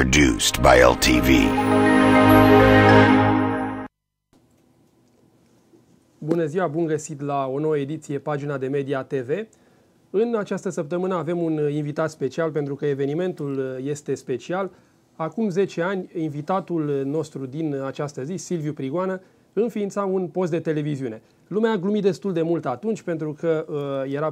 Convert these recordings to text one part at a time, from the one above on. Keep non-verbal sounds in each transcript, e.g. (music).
produced by LTV. Bună ziua, bun găsit la o nouă ediție Pagina de Media TV. În această săptămână avem un invitat special pentru că evenimentul este special. Acum 10 ani, invitatul nostru din această zi, Silviu Prigoană, înființa un post de televiziune. Lumea a glumit destul de mult atunci pentru că uh, era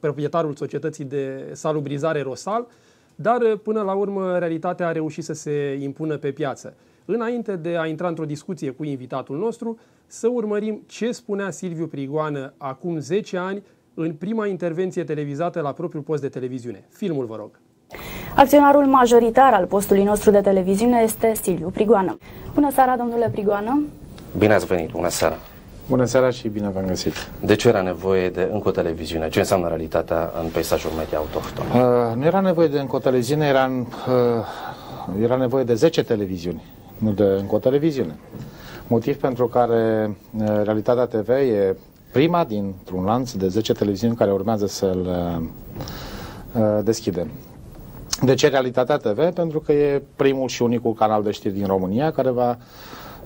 proprietarul societății de salubrizare Rosal, uh, dar, uh, până la urmă, realitatea a reușit să se impună pe piață. Înainte de a intra într-o discuție cu invitatul nostru, să urmărim ce spunea Silviu Prigoană acum 10 ani în prima intervenție televizată la propriul post de televiziune. Filmul, vă rog. Acționarul majoritar al postului nostru de televiziune este Silviu Prigoană. Bună seara, domnule Prigoană! Bine ați venit, bună seara! Bună seara și bine v-am găsit. De ce era nevoie de încă o televiziune? Ce înseamnă realitatea în peisajul media autohton? Uh, nu era nevoie de încă o televiziune, era, în, uh, era nevoie de 10 televiziuni, nu de încă o televiziune. Motiv pentru care uh, Realitatea TV e prima dintr-un lanț de 10 televiziuni care urmează să-l uh, uh deschidem. De ce Realitatea TV? Pentru că e primul și unicul canal de știri din România care va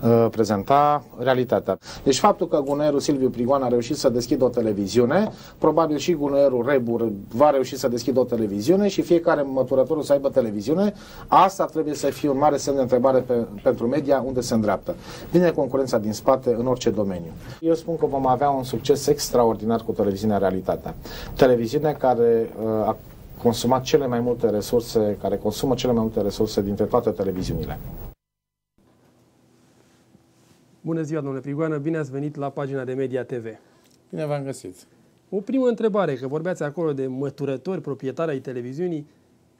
Uh, prezenta realitatea. Deci faptul că gunoierul Silviu Prigoan a reușit să deschidă o televiziune, probabil și gunoierul Rebur va reuși să deschidă o televiziune și fiecare măturător să aibă televiziune, asta trebuie să fie un mare semn de întrebare pe, pentru media unde se îndreaptă. Vine concurența din spate în orice domeniu. Eu spun că vom avea un succes extraordinar cu televiziunea Realitatea. Televiziune care uh, a consumat cele mai multe resurse, care consumă cele mai multe resurse dintre toate televiziunile. Bună ziua, domnule Prigoană, bine ați venit la pagina de Media TV. Bine v-am găsit. O primă întrebare, că vorbeați acolo de măturători, proprietari ai televiziunii.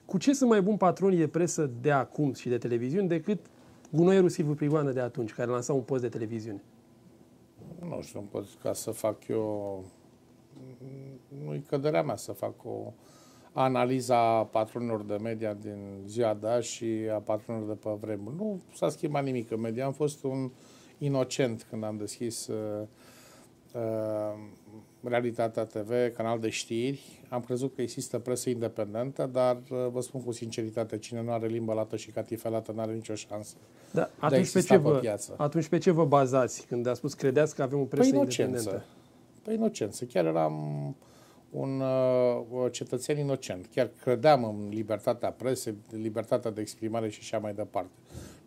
Cu ce sunt mai buni patronii de presă de acum și de televiziuni decât gunoierul Silviu Prigoană de atunci, care lansa un post de televiziune? Nu știu, pot ca să fac eu... Nu-i căderea mea să fac o analiza patronilor de media din ziua da și a patronilor de pe vremuri. Nu s-a schimbat nimic în media. Am fost un uh, inocent când am deschis uh, uh, Realitatea TV, canal de știri. Am crezut că există presă independentă, dar uh, vă spun cu sinceritate, cine nu are limba lată și catifelată nu are nicio șansă. Da, atunci, pe ce vă, pe piață. atunci pe ce vă bazați când a spus credeți că avem o presă pe păi inocență. independentă? Pe păi inocență. Chiar eram un uh, cetățean inocent. Chiar credeam în libertatea presei, libertatea de exprimare și așa mai departe.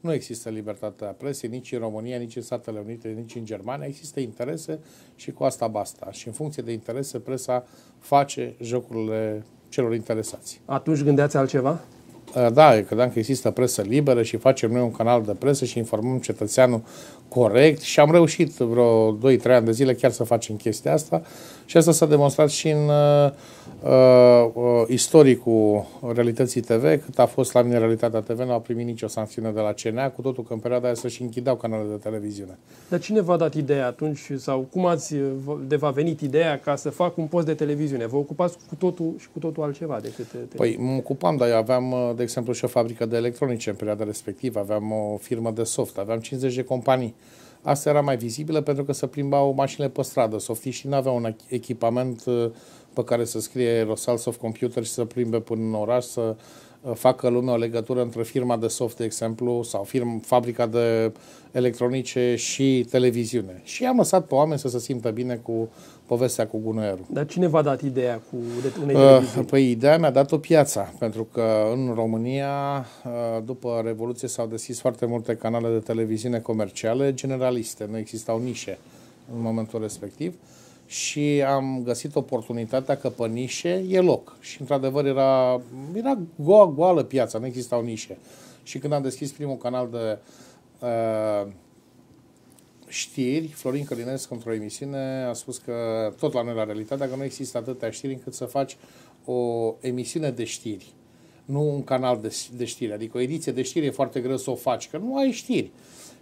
Nu există libertatea presiei nici în România, nici în Statele Unite, nici în Germania. Există interese și cu asta basta. Și în funcție de interese, presa face jocurile celor interesați. Atunci gândeați altceva? Uh, da, credeam că există presă liberă și facem noi un canal de presă și informăm cetățeanul corect și am reușit vreo 2-3 ani de zile chiar să facem chestia asta și asta s-a demonstrat și în uh, uh, istoricul Realității TV, cât a fost la mine Realitatea TV, nu a primit nicio sancțiune de la CNA, cu totul că în perioada aia să-și închideau canalele de televiziune. Dar cine v-a dat ideea atunci sau cum ați, de v-a venit ideea ca să fac un post de televiziune? Vă ocupați cu totul și cu totul altceva decât televiziune? Păi mă ocupam, dar eu aveam, uh, de exemplu, și o fabrică de electronice în perioada respectivă, aveam o firmă de soft, aveam 50 de companii. Asta era mai vizibilă pentru că se plimbau mașinile pe stradă. Softiștii nu aveau un echipament uh, pe care să scrie Rosal Soft Computer și să plimbe până în oraș, să uh, facă lumea o legătură între firma de soft, de exemplu, sau firma, fabrica de electronice și televiziune. Și am lăsat pe oameni să se simtă bine cu povestea cu gunoiarul. Dar cine v-a dat ideea cu unei uh, Păi ideea mi-a dat-o piața, pentru că în România, uh, după Revoluție, s-au deschis foarte multe canale de televiziune comerciale generaliste, nu existau nișe în momentul respectiv și am găsit oportunitatea că pe nișe e loc. Și într-adevăr era, era goa, goală piața, nu existau nișe. Și când am deschis primul canal de uh, știri, Florin Călinescu, într-o emisiune, a spus că tot la noi la realitate, dacă nu există atâtea știri încât să faci o emisiune de știri, nu un canal de, de știri. Adică o ediție de știri e foarte greu să o faci, că nu ai știri.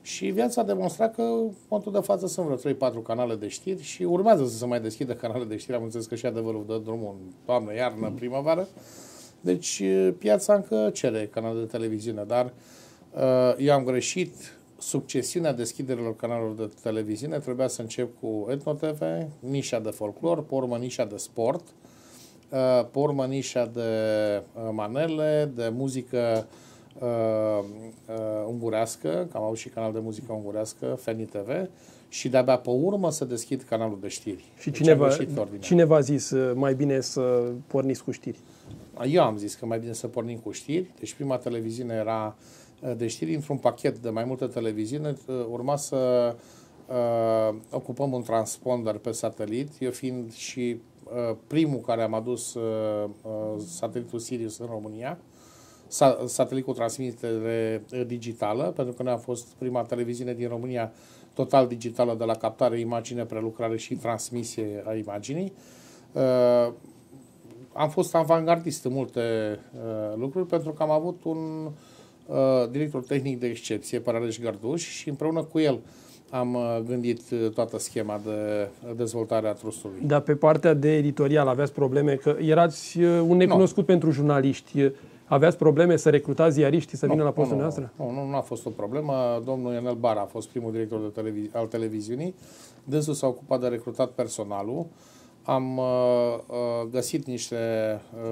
Și viața a demonstrat că, în momentul de față, sunt vreo 3-4 canale de știri și urmează să se mai deschidă canale de știri. Am înțeles că și adevărul dă drumul în toamnă, iarnă, mm. primăvară. Deci piața încă cere canale de televiziune, dar uh, eu am greșit succesiunea deschiderilor canalelor de televiziune trebuia să încep cu Etno TV, nișa de folclor, pe urmă nișa de sport, uh, pe urmă nișa de uh, manele, de muzică uh, uh, ungurească, că am avut și canal de muzică ungurească, Feni TV, și de-abia pe urmă să deschid canalul de știri. Și deci cineva, cine v-a zis uh, mai bine să porniți cu știri? Eu am zis că mai bine să pornim cu știri. Deci prima televiziune era uh, Eh, de deci știri într-un pachet de mai multe televiziuni, eh, urma să uh, ocupăm un transponder pe satelit, eu fiind și uh, primul care am adus uh, satelitul Sirius în România, sa- satelitul transmitere digitală, pentru că noi am fost prima televiziune din România total digitală de la captare, imagine, prelucrare și transmisie a imaginii. Uh, am fost avangardist în multe uh, lucruri pentru că am avut un uh, Uh, director tehnic de excepție, Paraleș Garduș, și împreună cu el am uh, gândit uh, toată schema de dezvoltare a trustului. Dar pe partea de editorial aveați probleme? Că erați un necunoscut no. pentru jurnaliști. Aveați probleme să recrutați ziariștii să nu, vină la postul nu, noastră? Nu, nu, nu a fost o problemă. Domnul Ionel Bara a fost primul director de televizi- al televiziunii. Dânsul s-a ocupat de recrutat personalul. Am uh, găsit niște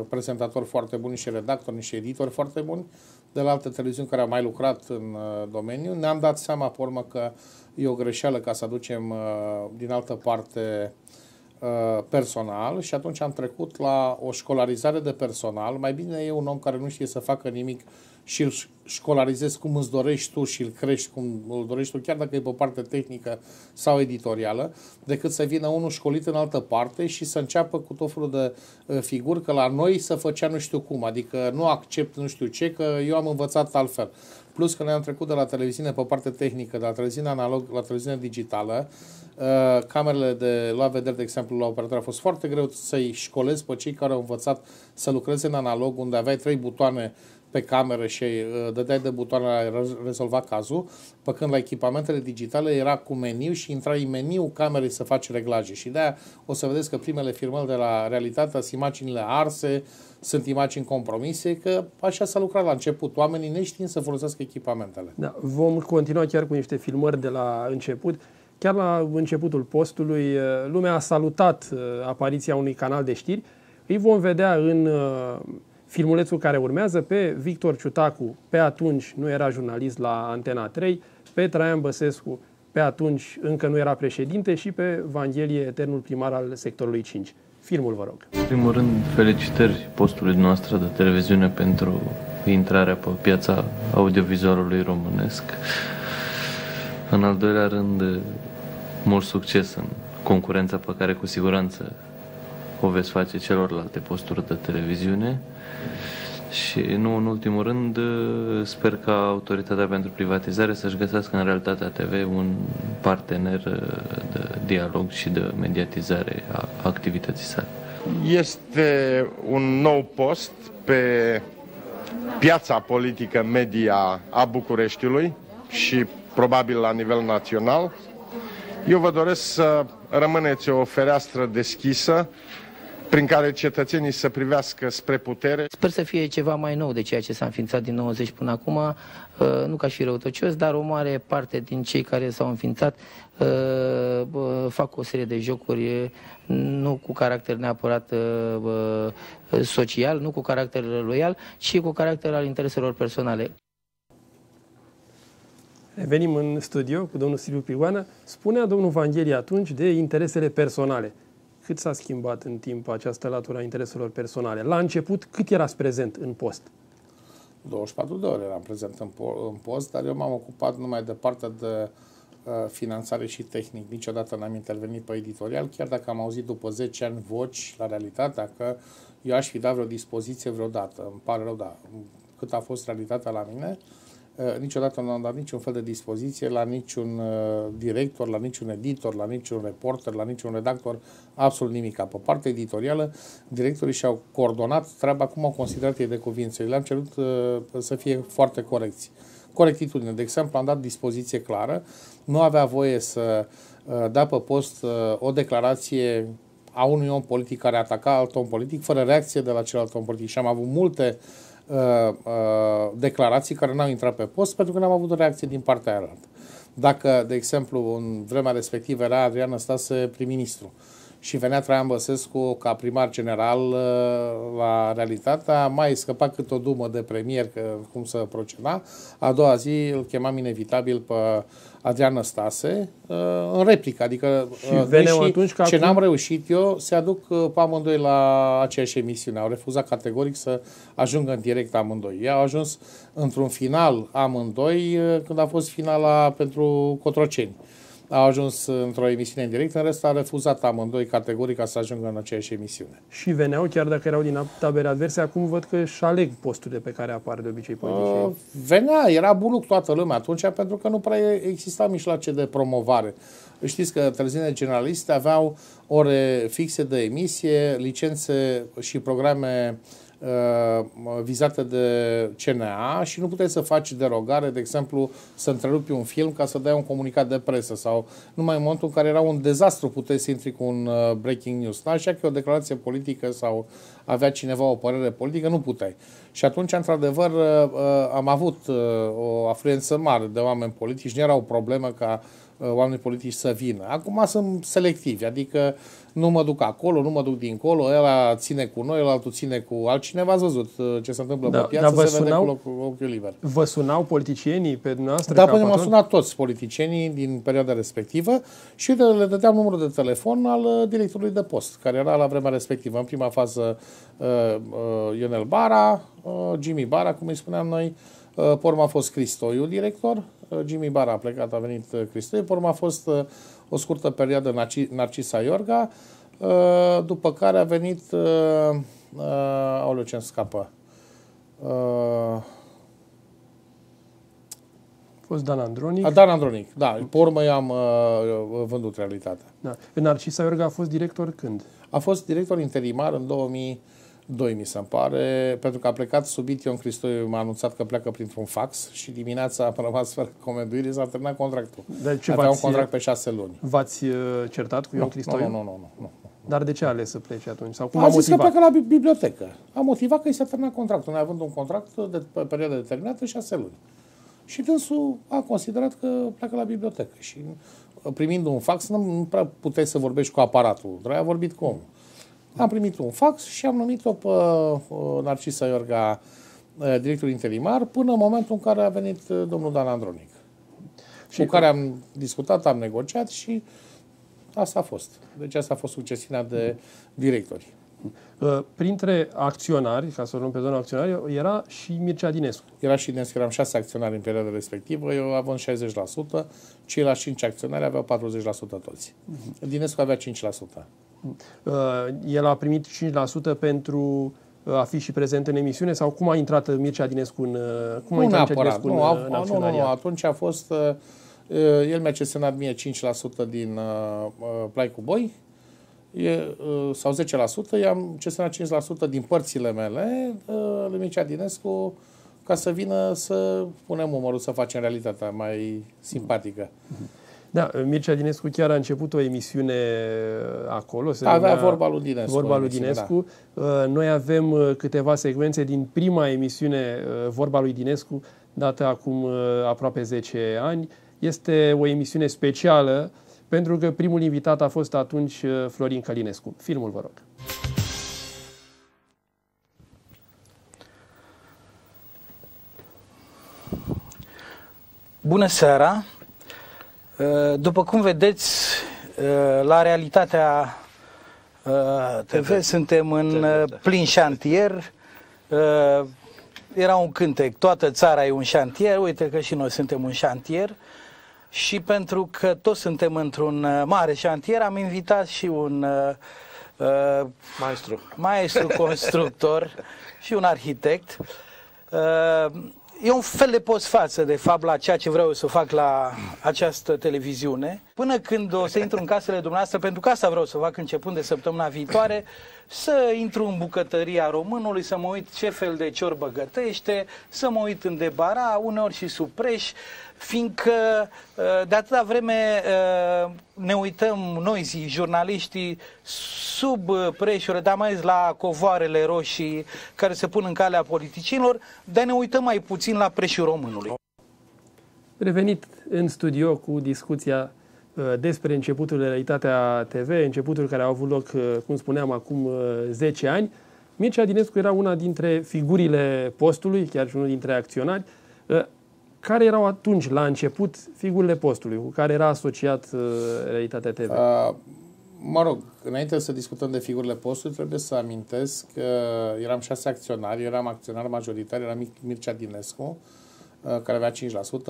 prezentatori foarte buni, niște redactori, niște editori foarte buni, de la alte televiziuni care au mai lucrat în uh, domeniu, ne-am dat seama, pe urmă, că e o greșeală ca să aducem uh, din altă parte uh, personal și atunci am trecut la o școlarizare de personal. Mai bine e un om care nu știe să facă nimic și îl școlarizezi cum îți dorești tu și îl crești cum îl dorești tu, chiar dacă e pe parte tehnică sau editorială, decât să vină unul școlit în altă parte și să înceapă cu tot felul de uh, figuri că la noi să făcea nu știu cum, adică nu accept nu știu ce, că eu am învățat altfel. Plus că noi am trecut de la televiziune pe parte tehnică, de la televiziune analog la televiziune digitală, uh, camerele de la vedere, de exemplu, la operator a fost foarte greu să-i școlezi pe cei care au învățat să lucreze în analog, unde aveai trei butoane pe cameră și uh, dădeai de butoane la rezolva cazul, pe când la echipamentele digitale era cu meniu și intrai în meniu camerei să faci reglaje. Și de o să vedeți că primele filmări de la realitatea sunt imaginile arse, sunt imagini compromise, că așa s-a lucrat la început. Oamenii neștiind să folosească echipamentele. Da, vom continua chiar cu niște filmări de la început. Chiar la începutul postului, uh, lumea a salutat uh, apariția unui canal de știri. Îi vom vedea în filmulețul care urmează pe Victor Ciutacu, pe atunci nu era jurnalist la Antena 3, pe Traian Băsescu, pe atunci încă nu era președinte și pe Vanghelie, eternul primar al sectorului 5. Filmul, vă rog. În primul rând, felicitări postului noastră de televiziune pentru intrarea pe piața audiovizualului românesc. În al doilea rând, mult succes în concurența pe care cu siguranță o veți face celorlalte posturi de televiziune. Și nu în ultimul rând, sper ca Autoritatea pentru Privatizare să-și găsească în realitatea TV un partener uh, de dialog și de mediatizare a activității sale. Este un nou post pe piața politică media a Bucureștiului și probabil la nivel național. Eu vă doresc să rămâneți o fereastră deschisă prin care cetățenii să privească spre putere. Sper să fie ceva mai nou de ceea ce s-a înființat din 90 până acum, uh, nu ca și răutăcios, dar o mare parte din cei care s-au înființat uh, fac o serie de jocuri uh, nu cu caracter neapărat social, nu cu caracter loial, ci cu caracter al intereselor personale. Revenim în studio cu domnul Silviu Pigoană. Spunea domnul Vanghelie atunci de interesele personale. Cât s-a schimbat în timp această latură a intereselor personale? La început, cât erați prezent în post? 24 de ore eram prezent în, post, dar eu m-am ocupat numai de partea de uh, finanțare și tehnic. Niciodată n-am intervenit pe editorial, chiar dacă am auzit după 10 ani voci la realitatea că eu aș fi dat vreo dispoziție vreodată. Îmi pare rău, da, cât a fost realitatea la mine. Uh, Eh, niciodată nu am dat niciun fel de dispoziție la niciun eh, director, la niciun editor, la niciun reporter, la niciun redactor, absolut nimic. Pe partea editorială, directorii și-au coordonat treaba cum au considerat ei de cuvință. Le-am cerut eh, să fie foarte corecți. Corectitudine. De exemplu, am dat dispoziție clară. Nu avea voie să da pe post o declarație a unui om politic care ataca alt om politic, fără reacție de la celălalt om politic. Și am avut multe uh, uh, uh, declarații care n-au intrat pe post pentru că n-am avut o reacție din partea aia Dacă, de exemplu, în vremea respectivă era Adrian Năstase prim-ministru și venea Traian Băsescu ca primar general uh, la realitatea, mai scăpa cât o dumă de premier că cum să proceda. A doua zi îl chemam inevitabil pe Adrian Stase uh, în replică. Adică și uh, atunci ce acum... n-am reușit eu se aduc uh, pe amândoi la aceeași emisiune. Au refuzat categoric să ajungă în direct amândoi. Ei au ajuns într-un final amândoi când a fost finala pentru Cotroceni a ajuns într-o emisiune în direct, în rest a refuzat amândoi categoric ca să ajungă în aceeași emisiune. Și veneau, chiar dacă erau din tabere adverse, acum văd că își aleg posturile pe care apar de obicei politicii. Uh, venea, era buluc toată lumea atunci, pentru că nu prea exista mijloace de promovare. Știți că televiziunile generaliste aveau ore fixe de emisie, licențe și programe uh, Uh, vizate de CNA și nu puteai să faci derogare, de exemplu, să întrerupi un film ca să dai un comunicat de presă sau numai în momentul în care era un dezastru puteai să intri cu un uh, breaking news. Da? Așa că o declarație politică sau avea cineva o părere politică, nu puteai. Și atunci, într-adevăr, uh, am avut o afluență mare de oameni politici, nu era o problemă ca Uh, oamenii politici să vină. Acum sunt selectivi, adică nu mă duc acolo, nu mă duc dincolo, ăla ține cu noi, ăla altul ține cu altcineva. Ați văzut uh, ce se întâmplă da, pe piață, vă se sunau, vede cu ochiul liber. Vă sunau politicienii pe dumneavoastră? Da, până m-au sunat toți politicienii din perioada respectivă și le dădeam numărul de telefon al uh, directorului de post, care era la vremea respectivă. În prima fază Ionel Bara, Jimmy Bara, cum îi spuneam noi, porma urmă a fost Cristoiu director, Uh, Jimmy Bar a plecat, a venit Cristoi, pe urmă a fost uh, o scurtă perioadă Narcisa Iorga, uh, după care a venit aoleu ce-mi scapă a fost Dan Andronic. A, Dan Andronic, da. Pe urmă i-am uh, vândut realitatea. Da. Narcisa Iorga a fost director când? A fost director interimar în 2000 doi mi se pare, pentru că a plecat subit Ion Cristoiu, m-a anunțat că pleacă printr-un fax și dimineața am rămas fără comenduire, s-a terminat contractul. De ce Avea un contract pe șase luni. V-ați uh, certat cu Ion Cristoiu? Nu, nu, nu, nu, nu. Dar de ce a ales să plece atunci? Sau cum a, a zis că pleacă la bibliotecă. A motivat că i s-a terminat contractul, noi având un contract de pe perioadă determinată, șase luni. Și dânsul a considerat că pleacă la bibliotecă și uh, primind un fax, nu prea puteai să vorbești cu aparatul. Dar a vorbit cu omul. Am primit un fax și am numit-o pe uh, Narcisa Iorga uh, director interimar până în momentul în care a venit uh, domnul Dan Andronic. Și cu care am discutat, am negociat și asta a fost. Deci asta a fost succesiunea de directori. Printre acționari, ca să o luăm pe zona acționari, era și Mircea Dinescu. Era și Dinescu, eram șase acționari în perioada respectivă, eu având 60%, ceilalți cinci acționari aveau 40% toți. Mhm. Dinescu avea 5%. Uh, el a primit 5% pentru uh, a fi și prezent în emisiune sau cum a intrat Mircea Dinescu în uh, cum nu a intrat neapărat, Dinescu nu, în, a, nu, nu, nu, atunci a fost el mi-a cesenat mie 5% din uh, plai cu boi e, uh, sau 10%, i-am cesenat 5% din părțile mele uh, lui Mircea Dinescu ca să vină să punem umărul să facem realitatea mai simpatică. Mm-hmm. Da, Mircea Dinescu chiar a început o emisiune uh, acolo. Se Avea da, da, numea, vorba lui Dinescu. Vorba lui da. Dinescu. Da. Noi avem uh, câteva secvențe din prima emisiune Vorba lui Dinescu, dată acum aproape 10 ani. Este o emisiune specială pentru că primul invitat a fost atunci Florin Călinescu. Filmul, vă rog. Bună seara! Uh, după cum vedeți, uh, la realitatea uh, TV suntem în da. plin șantier. Era un cântec, toată țara e un șantier, uite că și noi suntem un șantier. Și pentru că toți suntem într-un mare șantier, am invitat și un maestru, maestru (laughs) constructor și un arhitect e un fel de postfață, de fapt, la ceea ce vreau eu să fac la această televiziune. Până când o să intru în casele dumneavoastră, pentru că asta vreau să fac începând de săptămâna viitoare, să intru în bucătăria românului, să mă uit ce fel de ciorbă gătește, să mă uit în debara, uneori și supreș, fiindcă uh, de atâta vreme uh, ne uităm noi, zi, jurnaliștii, sub preșură, dar mai ales la covoarele roșii care se pun în calea politicienilor, dar ne uităm mai puțin la preșul românului. Revenit în studio cu discuția uh, despre începutul Realitatea TV, începutul care a avut loc, cum spuneam, acum 10 ani. Mircea Dinescu era una dintre figurile postului, chiar și unul dintre acționari care erau atunci, la început, figurile postului, cu care era asociat uh, Realitatea TV? Uh, mă rog, înainte să discutăm de figurile postului, trebuie să amintesc că eram șase acționari, eu eram acționar majoritar, eram Mircea Dinescu, uh, care avea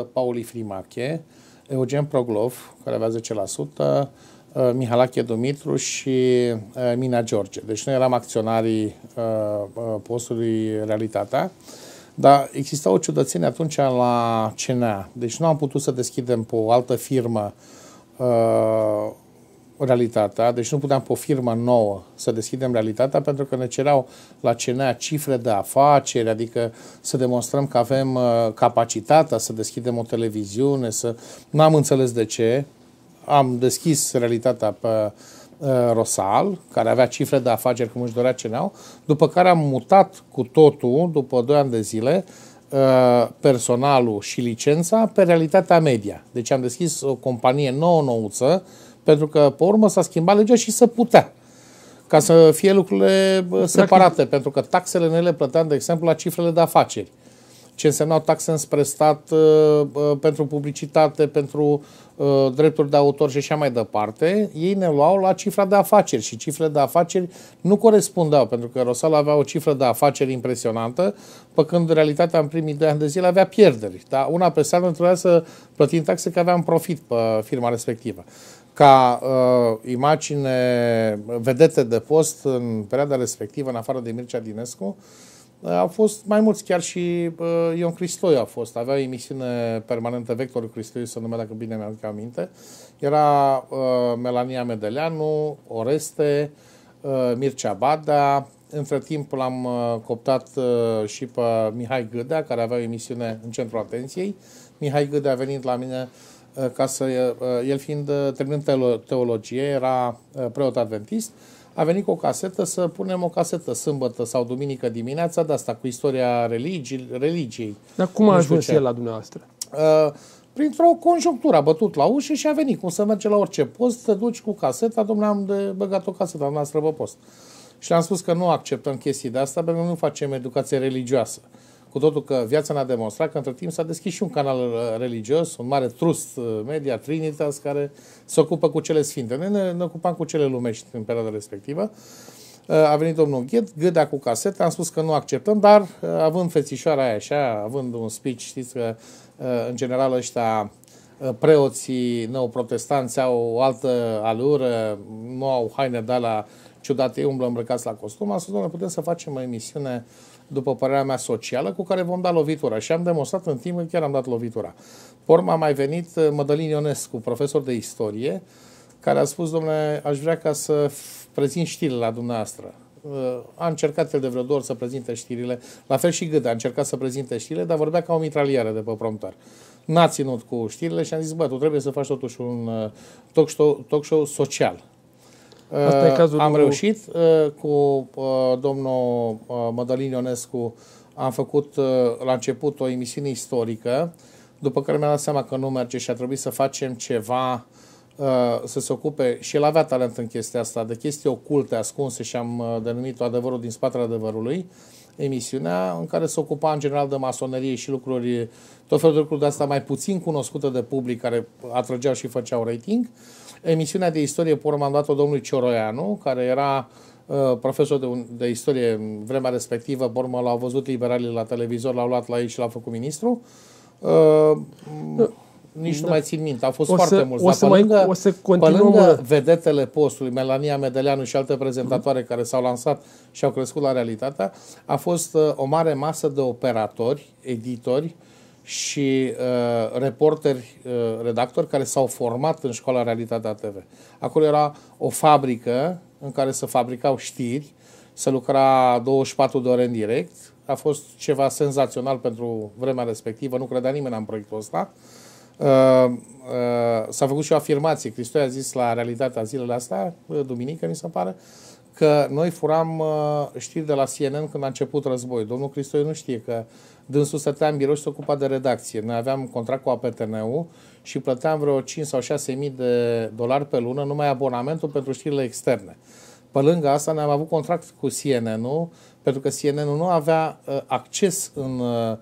5%, Pauli Frimache, Eugen Proglov, care avea 10%, uh, Mihalache Dumitru și uh, Mina George. Deci noi eram acționarii uh, uh postului Realitatea. Uh, dar exista o ciudățenie atunci la CNA. Deci nu am putut să deschidem pe o altă firmă uh, realitatea, deci nu puteam pe o firmă nouă să deschidem realitatea pentru că ne cereau la CNA cifre de afaceri, adică să demonstrăm că avem uh, capacitatea să deschidem o televiziune, să... N-am înțeles de ce. Am deschis realitatea pe Uh, Rosal, care avea cifre de afaceri cum își dorea ne-au, după care am mutat cu totul, după 2 ani de zile, uh, personalul și licența pe realitatea media. Deci am deschis o companie nouă, nouță, pentru că pe urmă s-a schimbat legea și să putea ca să fie lucrurile uh, separate, Practic. pentru că taxele noi le plăteam, de exemplu, la cifrele de afaceri. Ce însemnau taxe înspre stat pentru publicitate, pentru Uh, drepturi de autor și așa mai departe, ei ne luau la cifra de afaceri și cifrele de afaceri nu corespundeau, pentru că Rosal avea o cifră de afaceri impresionantă, pe când realitatea în primii doi ani de zile avea pierderi. Dar una pe seară trebuia să plătim taxe că aveam profit pe firma respectivă. Ca uh, imagine vedete de post în perioada respectivă, în afară de Mircea Dinescu, uh, a fost mai mulți, chiar și uh, Ion Cristoiu a fost. Avea o emisiune permanentă, Vectorul Cristoiu, să numea dacă bine mi am aminte. Era uh, Melania Medeleanu, Oreste, uh, Mircea Bada. Între timp l-am uh, coptat uh, și pe Mihai Gâdea, care avea o emisiune în centrul atenției. Mihai Gâdea a venit la mine uh, ca să... Uh, el fiind, uh, terminând teologie, era uh, preot adventist. Uh, a venit cu o casetă să punem o casetă sâmbătă sau duminică dimineața de asta cu istoria religii, religiei. Dar cum a ajuns el la dumneavoastră? Uh, printr-o conjunctură a bătut la ușă și a venit. Cum să merge la orice post, te duci cu caseta, domnule, am de băgat o casetă, am noastră pe post. Și am spus că nu acceptăm chestii de asta pentru că nu facem educație religioasă. Uh, cu totul că viața ne-a demonstrat că între timp s-a deschis și un canal uh, religios, un mare trust uh, media, Trinitas, care se ocupă cu cele sfinte. Noi ne, ne ocupam cu cele lumești în perioada respectivă. Uh, a venit domnul Ghid, gâdea cu casete, am spus că nu acceptăm, dar având fețișoara aia așa, având un speech, știți că în general ăștia preoții neoprotestanți au o altă alură, nu au haine de la ciudate, ei umblă îmbrăcați la costum, am spus, doamne, putem să facem o emisiune uh, după părerea mea, socială, cu care vom da lovitura. Și am demonstrat în timp, chiar am dat lovitura. Porma a mai venit uh, Mădălin Ionescu, profesor de istorie, care a spus, domnule, aș vrea ca să prezint știrile la dumneavoastră. Uh, a încercat el de vreo două ori să prezinte știrile, la fel și Gâdă a încercat să prezinte știrile, dar vorbea ca o mitralieră de pe promptar. N-a ținut cu știrile și am zis, bă, tu trebuie să faci totuși un uh, talk show, talk show social. Asta e cazul am reușit uh, cu uh, domnul uh, Mădălin Ionescu. Am făcut la început o emisiune istorică, după care mi-am dat seama că nu merge și a trebuit să facem ceva să se ocupe și el avea talent în chestia asta, de chestii oculte, ascunse și am denumit-o Adevărul din spatele adevărului, emisiunea în care se ocupa în general de masonerie și lucruri, tot felul de lucruri de asta mai puțin cunoscute de public, care atrăgeau și făceau rating. Uh, Emisiunea de istorie, pe urmă, am o domnului Cioroianu, care era uh, profesor de, de istorie în vremea respectivă, pe urmă l-au văzut liberalii la televizor, l-au luat la ei și l-au făcut ministru. Uh, Nici da. nu mai țin minte, a fost o să, foarte mult. O să, mai, o să continuăm. Pe lângă vedetele postului, Melania Medeleanu și alte prezentatoare uh-huh. care s-au lansat și au crescut la realitatea, a fost uh, o mare masă de operatori, editori, și uh, reporteri, uh, redactori care s-au format în școala Realitatea TV. Acolo era o fabrică în care se fabricau știri, se lucra 24 de ore în direct. A fost ceva senzațional pentru vremea respectivă, nu credea nimeni în proiectul ăsta. Uh, uh, s-a făcut și o afirmație. Cristoi a zis la Realitatea zilele astea, uh, duminică mi se pare, că noi furam uh, știri de la CNN când a început război. Domnul Cristoi nu știe că dânsul stătea în birou și se ocupa de redacție. Noi aveam contract cu APTN-ul și plăteam vreo 5 sau 6 mii de dolari pe lună numai abonamentul pentru știrile externe. Pe lângă asta ne-am avut contract cu CNN-ul, pentru că CNN-ul nu avea uh, acces în, uh,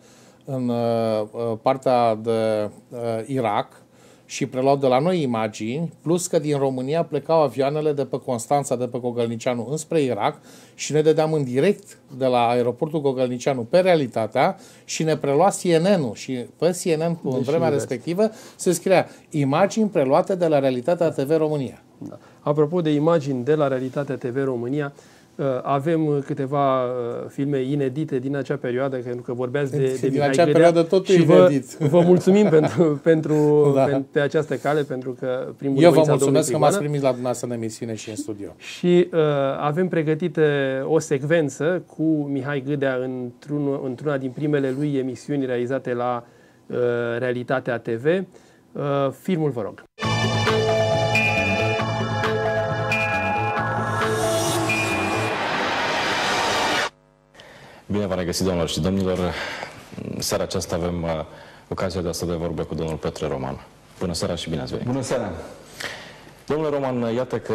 în uh, uh, partea de uh, Irak, și preluau de la noi imagini, plus că din România plecau avioanele de pe Constanța, de pe Gogălnicianu înspre Irak și ne dădeam în direct de la aeroportul Gogălnicianu pe realitatea și ne prelua CNN-ul și pe CNN cu deci, în vremea respectivă se scria imagini preluate de la Realitatea TV România. Da. Apropo de imagini de la Realitatea TV România, Uh, avem uh, câteva uh, filme inedite din acea perioadă, pentru că vorbeați de, de Din Mihai acea Gredea, perioadă tot și vă, inedit. Vă mulțumim pentru, (laughs) pentru da. pe, pe această cale, pentru că primul Eu vă mulțumesc că m-ați primit la dumneavoastră în emisiune și în studio. Și uh, avem pregătită o secvență cu Mihai Gâdea într-un, într-una din primele lui emisiuni realizate la uh, Realitatea TV. Uh, filmul, vă rog. Bine v-am regăsit, domnilor și domnilor. Seara aceasta avem uh, ocazia de a să de vorbe cu domnul Petre Roman. Bună seara și bine ați venit! Bună seara! Domnule Roman, uh, iată că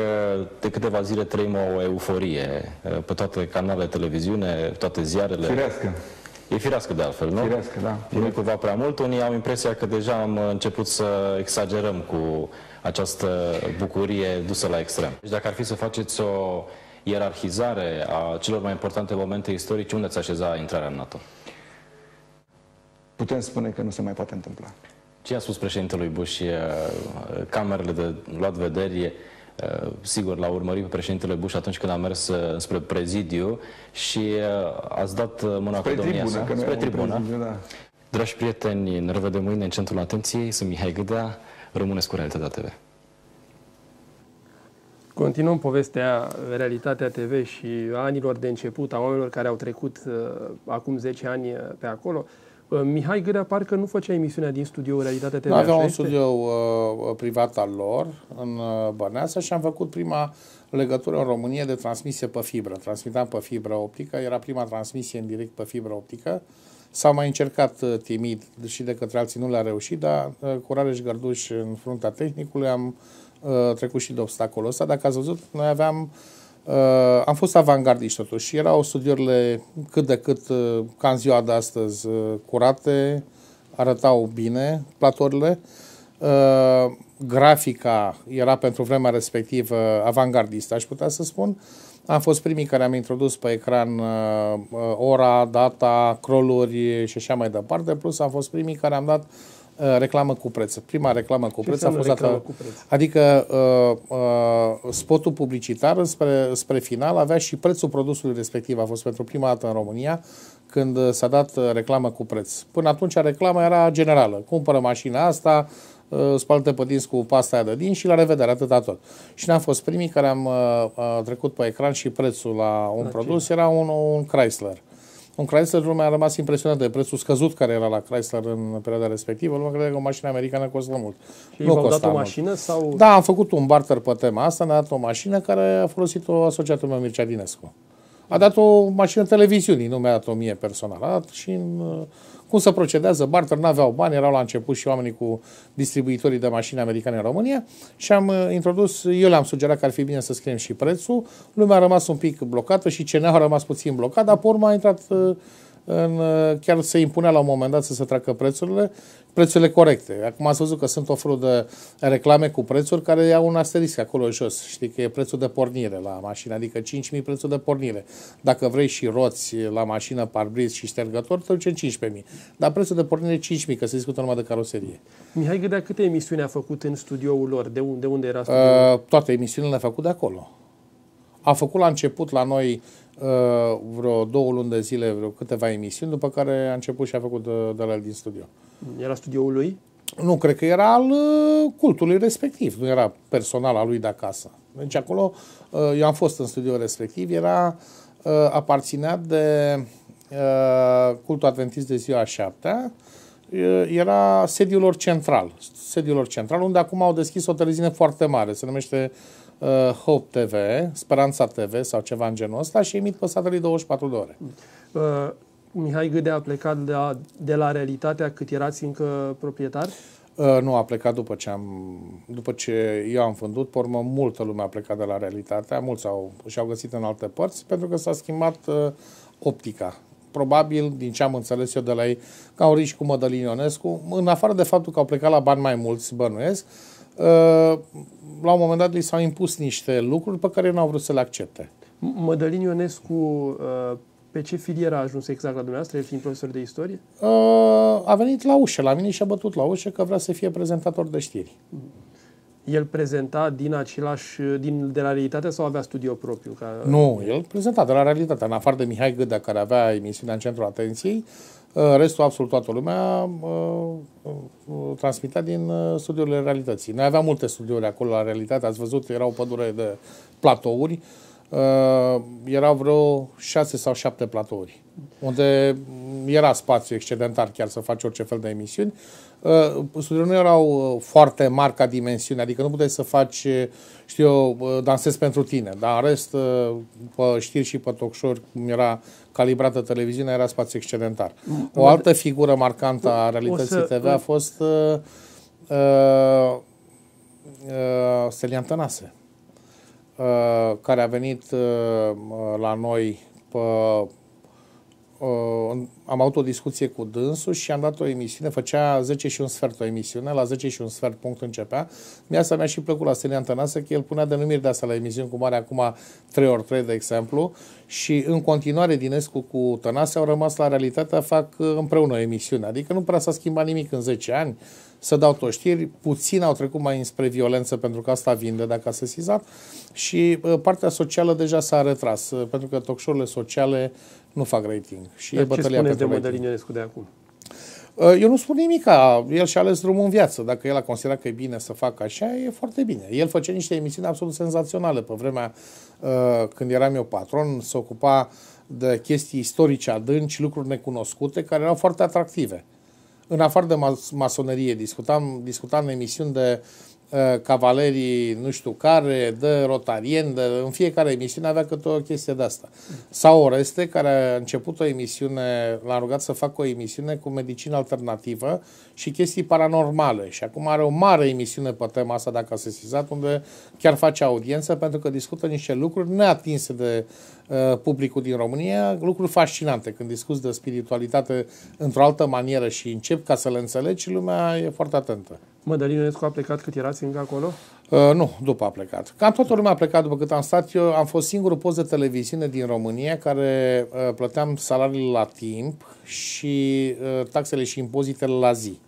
de câteva zile trăim o euforie uh, pe toate canalele televiziune, toate ziarele. Firească. E firească de altfel, nu? Firească, da. Firească. Nu cumva prea mult. Unii au impresia că deja am început să exagerăm cu această bucurie dusă la extrem. Deci dacă ar fi să faceți o ierarhizare a celor mai importante momente istorice, unde ți așeza intrarea în NATO? Putem spune că nu se mai poate întâmpla. Ce a spus președintelui Bush? Camerele de luat vederi sigur, l au urmărit pe președintele Bush atunci când a mers spre prezidiu și ați dat mâna spre cu domnia tribună, sa. Spre tribună. Prezidiu, da. Dragi prieteni, ne revedem mâine în centrul atenției. Sunt Mihai Gâdea, rămâneți cu Realitatea TV. Continuăm povestea uh, Realitatea TV și anilor de început, a oamenilor care au trecut uh, acum 10 ani uh, pe acolo. Uh, Mihai Gârea parcă nu făcea emisiunea din studio Realitatea TV. Aveam un studio uh, uh, privat al lor în uh, Băneasa și am făcut prima legătură în România de transmisie pe fibră. Transmitam pe fibră optică, era prima transmisie în direct pe fibră optică. S-a mai încercat uh, timid și de către alții nu l-a reușit, dar uh, Rareș Gărduș în fruntea tehnicului am uh, trecut și de obstacolul ăsta. Dacă ați văzut, noi aveam, uh, am fost avangardiști totuși și erau studiurile cât de cât, uh, ca în ziua de astăzi, uh, curate, arătau bine platorile. Uh, grafica era pentru vremea respectivă avangardistă, aș putea să spun. Am fost primii care am introdus pe ecran uh, ora, data, croluri și așa mai departe, plus am fost primii care am dat uh, Uh, reclamă cu preț. Prima reclamă cu preț a fost dată. Adică uh, uh, spotul publicitar spre, spre final avea și prețul produsului respectiv. A fost pentru prima dată în România când s-a dat uh, reclamă cu preț. Până atunci reclama era generală. Cumpără mașina asta, uh, spaltă pe dinți cu pasta aia de din și la revedere, atâta tot. Și n-am fost primii care am uh, uh trecut pe ecran și prețul la un la produs cine? era un, un Chrysler. Un Chrysler, lumea a rămas impresionată de prețul scăzut care era la Chrysler în perioada respectivă. Lumea crede că o mașină americană costă mult. Și nu costă dat o mașină? Sau... Da, am făcut un barter pe tema asta, ne-a dat o mașină care a folosit-o asociatul meu Mircea Dinescu. A dat o mașină televiziunii, nu mi-a dat o mie personal. A dat și în cum să procedează. Barter n-aveau bani, erau la început și oamenii cu distribuitorii de mașini americane în România și am uh, introdus, eu le-am sugerat că ar fi bine să scriem și prețul, lumea a rămas un pic blocată și CNA a rămas puțin blocat, dar pe urmă a intrat uh, în, uh, chiar se impunea la un moment dat să se treacă prețurile, prețurile corecte. Acum ați văzut că sunt o felul de reclame cu prețuri care iau un asterisc acolo jos. Știi că e prețul de pornire la mașină, adică 5.000 prețul de pornire. Dacă vrei și roți la mașină, parbriz și ștergător, te duce în 15.000. Dar prețul de pornire 5.000, că se discută numai de caroserie. Mihai Gâdea, câte emisiuni a făcut în studioul lor? De unde, de unde era uh, studioul? Uh, toate emisiunile le-a făcut de acolo. A făcut la început la noi Uh, vreo două luni de zile, vreo câteva emisiuni, după care a început și a făcut de, uh, de la el din studio. Era studioul lui? Nu, cred că era al uh, cultului respectiv, nu era personal al lui de acasă. Deci acolo, eu am fost în studio respectiv, era aparținat de cultul adventist de ziua a șaptea, era sediul lor central, sediul lor central, unde acum au deschis o televiziune foarte mare, se numește uh, Hope TV, Speranța TV sau ceva în genul ăsta și emit pe satelit 24 de ore. Uh, Mihai Gâdea a plecat de la, de la realitatea cât erați încă proprietar? Uh, nu, a plecat după ce, am, după ce eu am vândut. Pe urmă, multă lume a plecat de la realitatea. Mulți au, și-au găsit în alte părți pentru că s-a schimbat uh, optica probabil, din ce am înțeles eu de la ei, ca au riști cu Mădălin Ionescu, în afară de faptul că au plecat la bani mai mulți, bănuiesc, Uh, la un moment dat li s-au impus niște lucruri pe care nu au vrut să le accepte. Mădălin Ionescu, uh, pe ce filieră a ajuns exact la dumneavoastră, el fiind profesor de istorie? Uh, a venit la ușă, la mine și a bătut la ușă că vrea să fie prezentator de știri. El prezenta din același, din, de la realitate sau avea studio propriu? Ca... Nu, el prezenta de la realitate. În afară de Mihai Gâdea, care avea emisiunea în centrul atenției, uh, Restul, absolut toată lumea uh, uh, transmitea din uh, studiurile realității. Noi aveam multe studiuri acolo la realitate, ați văzut, erau pădure de platouri, erau vreo șase sau șapte platouri unde era spațiu excedentar chiar să faci orice fel de emisiuni. Uh, studiile nu erau uh, foarte mari ca dimensiune, adică nu puteai să faci, uh, știu eu, dansez pentru tine, dar în rest, pe știri și pe talk cum era calibrată televiziunea, era spațiu excedentar. Mm, o mm. altă figură marcantă a realității TV a fost Stelian Tănase, care a venit la noi pe Uh, am avut o discuție cu dânsul și am dat o emisiune, făcea 10 și un sfert o emisiune, la 10 și un sfert punct începea. mi asta mi-a și plăcut la Selian Tănase, că el punea denumiri de asta la emisiuni, cum are acum 3 ori 3 de exemplu, și în continuare Dinescu cu Tănase au rămas la realitatea, fac uh, împreună o emisiune. Adică nu prea s-a schimbat nimic în 10 ani, să dau tot știri. Puțin au trecut mai înspre violență pentru că asta vinde dacă a sesizat și uh, partea socială deja s-a retras uh, pentru că talk sociale nu fac rating. Și Dar e ce spuneți de Mădălin Ionescu de acum? Uh, eu nu spun nimic, el și-a ales drumul în viață. Dacă el a considerat că e bine să facă așa, e foarte bine. El făcea niște emisiuni absolut senzaționale pe vremea uh, când eram eu patron, se ocupa de chestii istorice adânci, lucruri necunoscute, care erau foarte atractive în afară de mas- masonerie, discutam, discutam în emisiuni de Eh, cavalerii nu știu care, de rotarien, dă, în fiecare emisiune avea câte o chestie de asta. Sau Oreste, care a început o emisiune, l-a rugat să facă o emisiune cu medicină alternativă și chestii paranormale. Și acum are o mare emisiune pe tema asta, dacă a sesizat, unde chiar face audiență pentru că discută niște lucruri neatinse de uh, publicul din România, lucruri fascinante. Când discuți de spiritualitate într-o altă manieră și încep ca să le înțelegi, lumea e foarte atentă. Mădălin Ionescu a plecat cât era singur acolo? Uh, nu, după a plecat. Cam toată lumea a plecat după cât am stat. Eu am fost singurul post de televiziune din România care uh, plăteam salariile la timp și uh, taxele și impozitele la zi.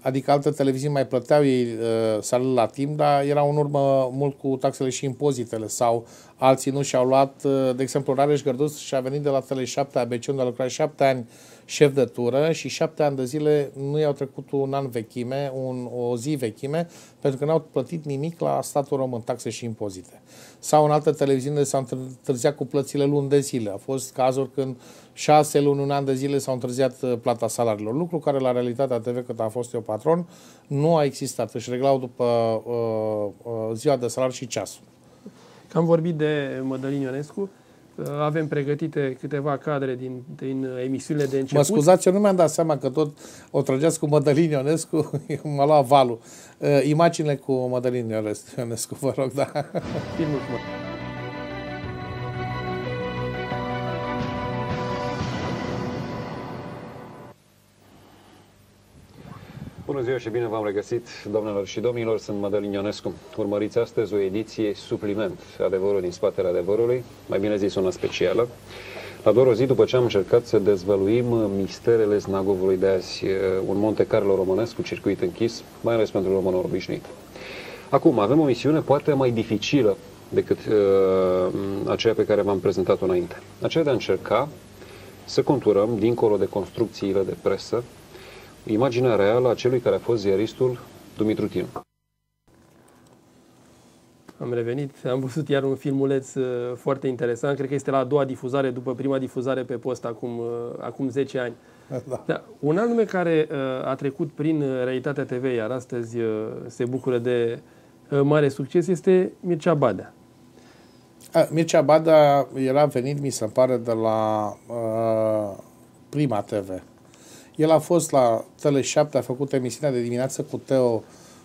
Adică alte televiziuni mai plăteau ei uh, salariile la timp, dar era în urmă mult cu taxele și impozitele. Sau alții nu și-au luat, uh, de exemplu, Rareș Gărduț și-a venit de la Tele7 ABC, unde a lucrat șapte ani, uh, șef de tură și șapte ani de zile nu i-au trecut un an vechime, un, o zi vechime, pentru că n-au plătit nimic la statul român, taxe și impozite. Sau în altă televiziune s-au întârziat cu plățile luni de zile. A fost cazuri când șase luni, un an de zile s-au întârziat uh, plata salariilor, lucru care la realitatea TV, cât a fost eu patron, nu a existat. Își reglau după uh, uh, ziua de salari și ceasul. am vorbit de Mădălin Ionescu. Uh, avem pregătite câteva cadre din, din emisiunile de început. Mă scuzați, eu nu mi-am dat seama că tot o trăgeați cu Mădălin Ionescu, (laughs) m-a luat valul. Uh, Imaginele cu Mădălin (laughs) Ionescu, vă rog, da. Filmul cu Bună ziua și bine v-am regăsit, doamnelor și domnilor, sunt Madalin Ionescu. Urmăriți astăzi o ediție supliment, adevărul din spatele adevărului, mai bine zis una specială. La doar o zi după ce am încercat să dezvăluim misterele Znagovului de azi, eh, un Monte Carlo românesc cu circuit închis, mai ales pentru românul obișnuit. Acum, avem o misiune poate mai dificilă decât uh, aceea pe care v-am prezentat-o înainte. Aceea de a încerca să conturăm, dincolo de construcțiile de presă, imaginea reală a celui care a fost ziaristul Dumitru Tinu. Am revenit, am văzut iar un filmuleț uh, foarte interesant, cred că este la a doua difuzare, după prima difuzare pe post, acum, uh, acum 10 ani. Da. Da. Un alt nume care uh, a trecut prin Realitatea TV, iar astăzi se bucură de mare succes, este Mircea Badea. A, Mircea Badea era venit, mi se pare, de la uh, Prima TV el a fost la Tele7, a făcut emisiunea de dimineață cu Teo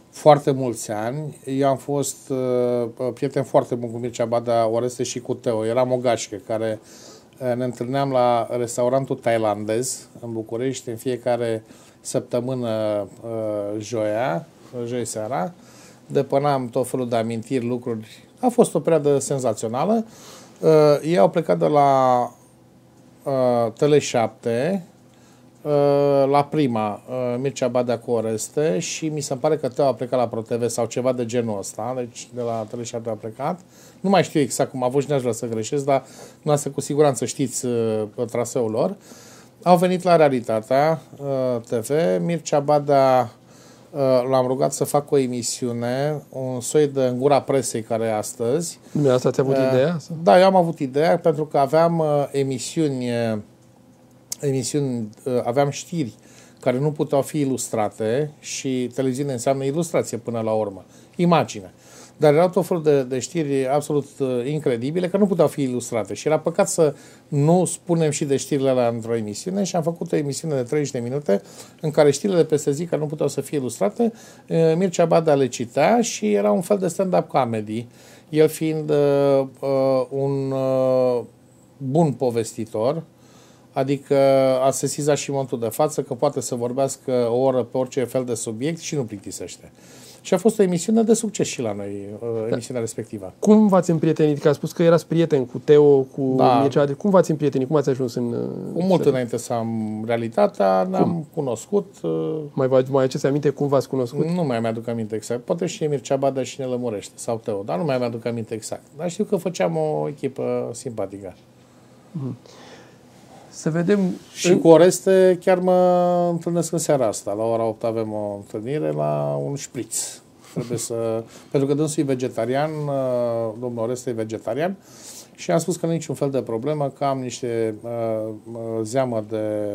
foarte mulți ani. Eu am fost uh, prieten foarte bun cu Mircea Bada Oreste și cu Teo. Eram o gașcă care uh, ne întâlneam la restaurantul tailandez în București în fiecare săptămână uh, joia, uh, joi seara. Depănam tot felul de amintiri, lucruri. A fost o perioadă senzațională. Uh, ei au plecat de la uh, Tele7 Uh, la prima uh, Mircea Badea cu Oreste și mi se pare că Teo a plecat la ProTV sau ceva de genul ăsta, deci de la Teleșar a plecat. Nu mai știu exact cum a avut și n-aș vrea să greșesc, dar nu asta cu siguranță știți uh, pe traseul lor. Au venit la Realitatea TV, Mircea Badea l-am rugat să fac o emisiune, un soi de în gura presei care e astăzi. Asta ți-a avut ideea? Da, eu am avut ideea pentru că aveam emisiuni emisiuni, uh, aveam știri care nu puteau fi ilustrate și televiziune înseamnă ilustrație până la urmă, imagine. Dar erau tot felul de, de știri absolut uh, incredibile că nu puteau fi ilustrate și era păcat să nu spunem și de știrile la într-o emisiune și am făcut o emisiune de 30 de minute în care știrile de peste zi care nu puteau să fie ilustrate, uh, Mircea Badea le citea și era un fel de stand-up comedy, el fiind uh, un uh, bun povestitor, uh, Adică a sesizat și momentul de față că poate să vorbească o oră pe orice fel de subiect și nu plictisește. Și a fost o emisiune de succes și la noi, uh, da. emisiunea da. respectivă. Cum v-ați împrietenit? Că a spus că erați prieten cu Teo, cu da. Mircea Cum v-ați împrietenit? Cum ați ajuns în... Cu mult înainte să am realitatea, ne-am cunoscut. Uh, mai, mai aduceți aminte cum v-ați cunoscut? Nu mai mi-aduc aminte exact. Poate și Mircea Badă și ne lămurește, sau Teo, dar nu mai mi-aduc aminte exact. Dar știu că făceam o echipă simpatică. Mm-hmm. Să vedem... Și în... cu Oreste chiar mă întâlnesc în seara asta. La ora 8 avem o întâlnire la un șpriț. Trebuie să... Pentru că dânsul e vegetarian, uh, domnul Oreste e vegetarian și am spus că nu e niciun fel de problemă, că am niște uh, uh zeamă de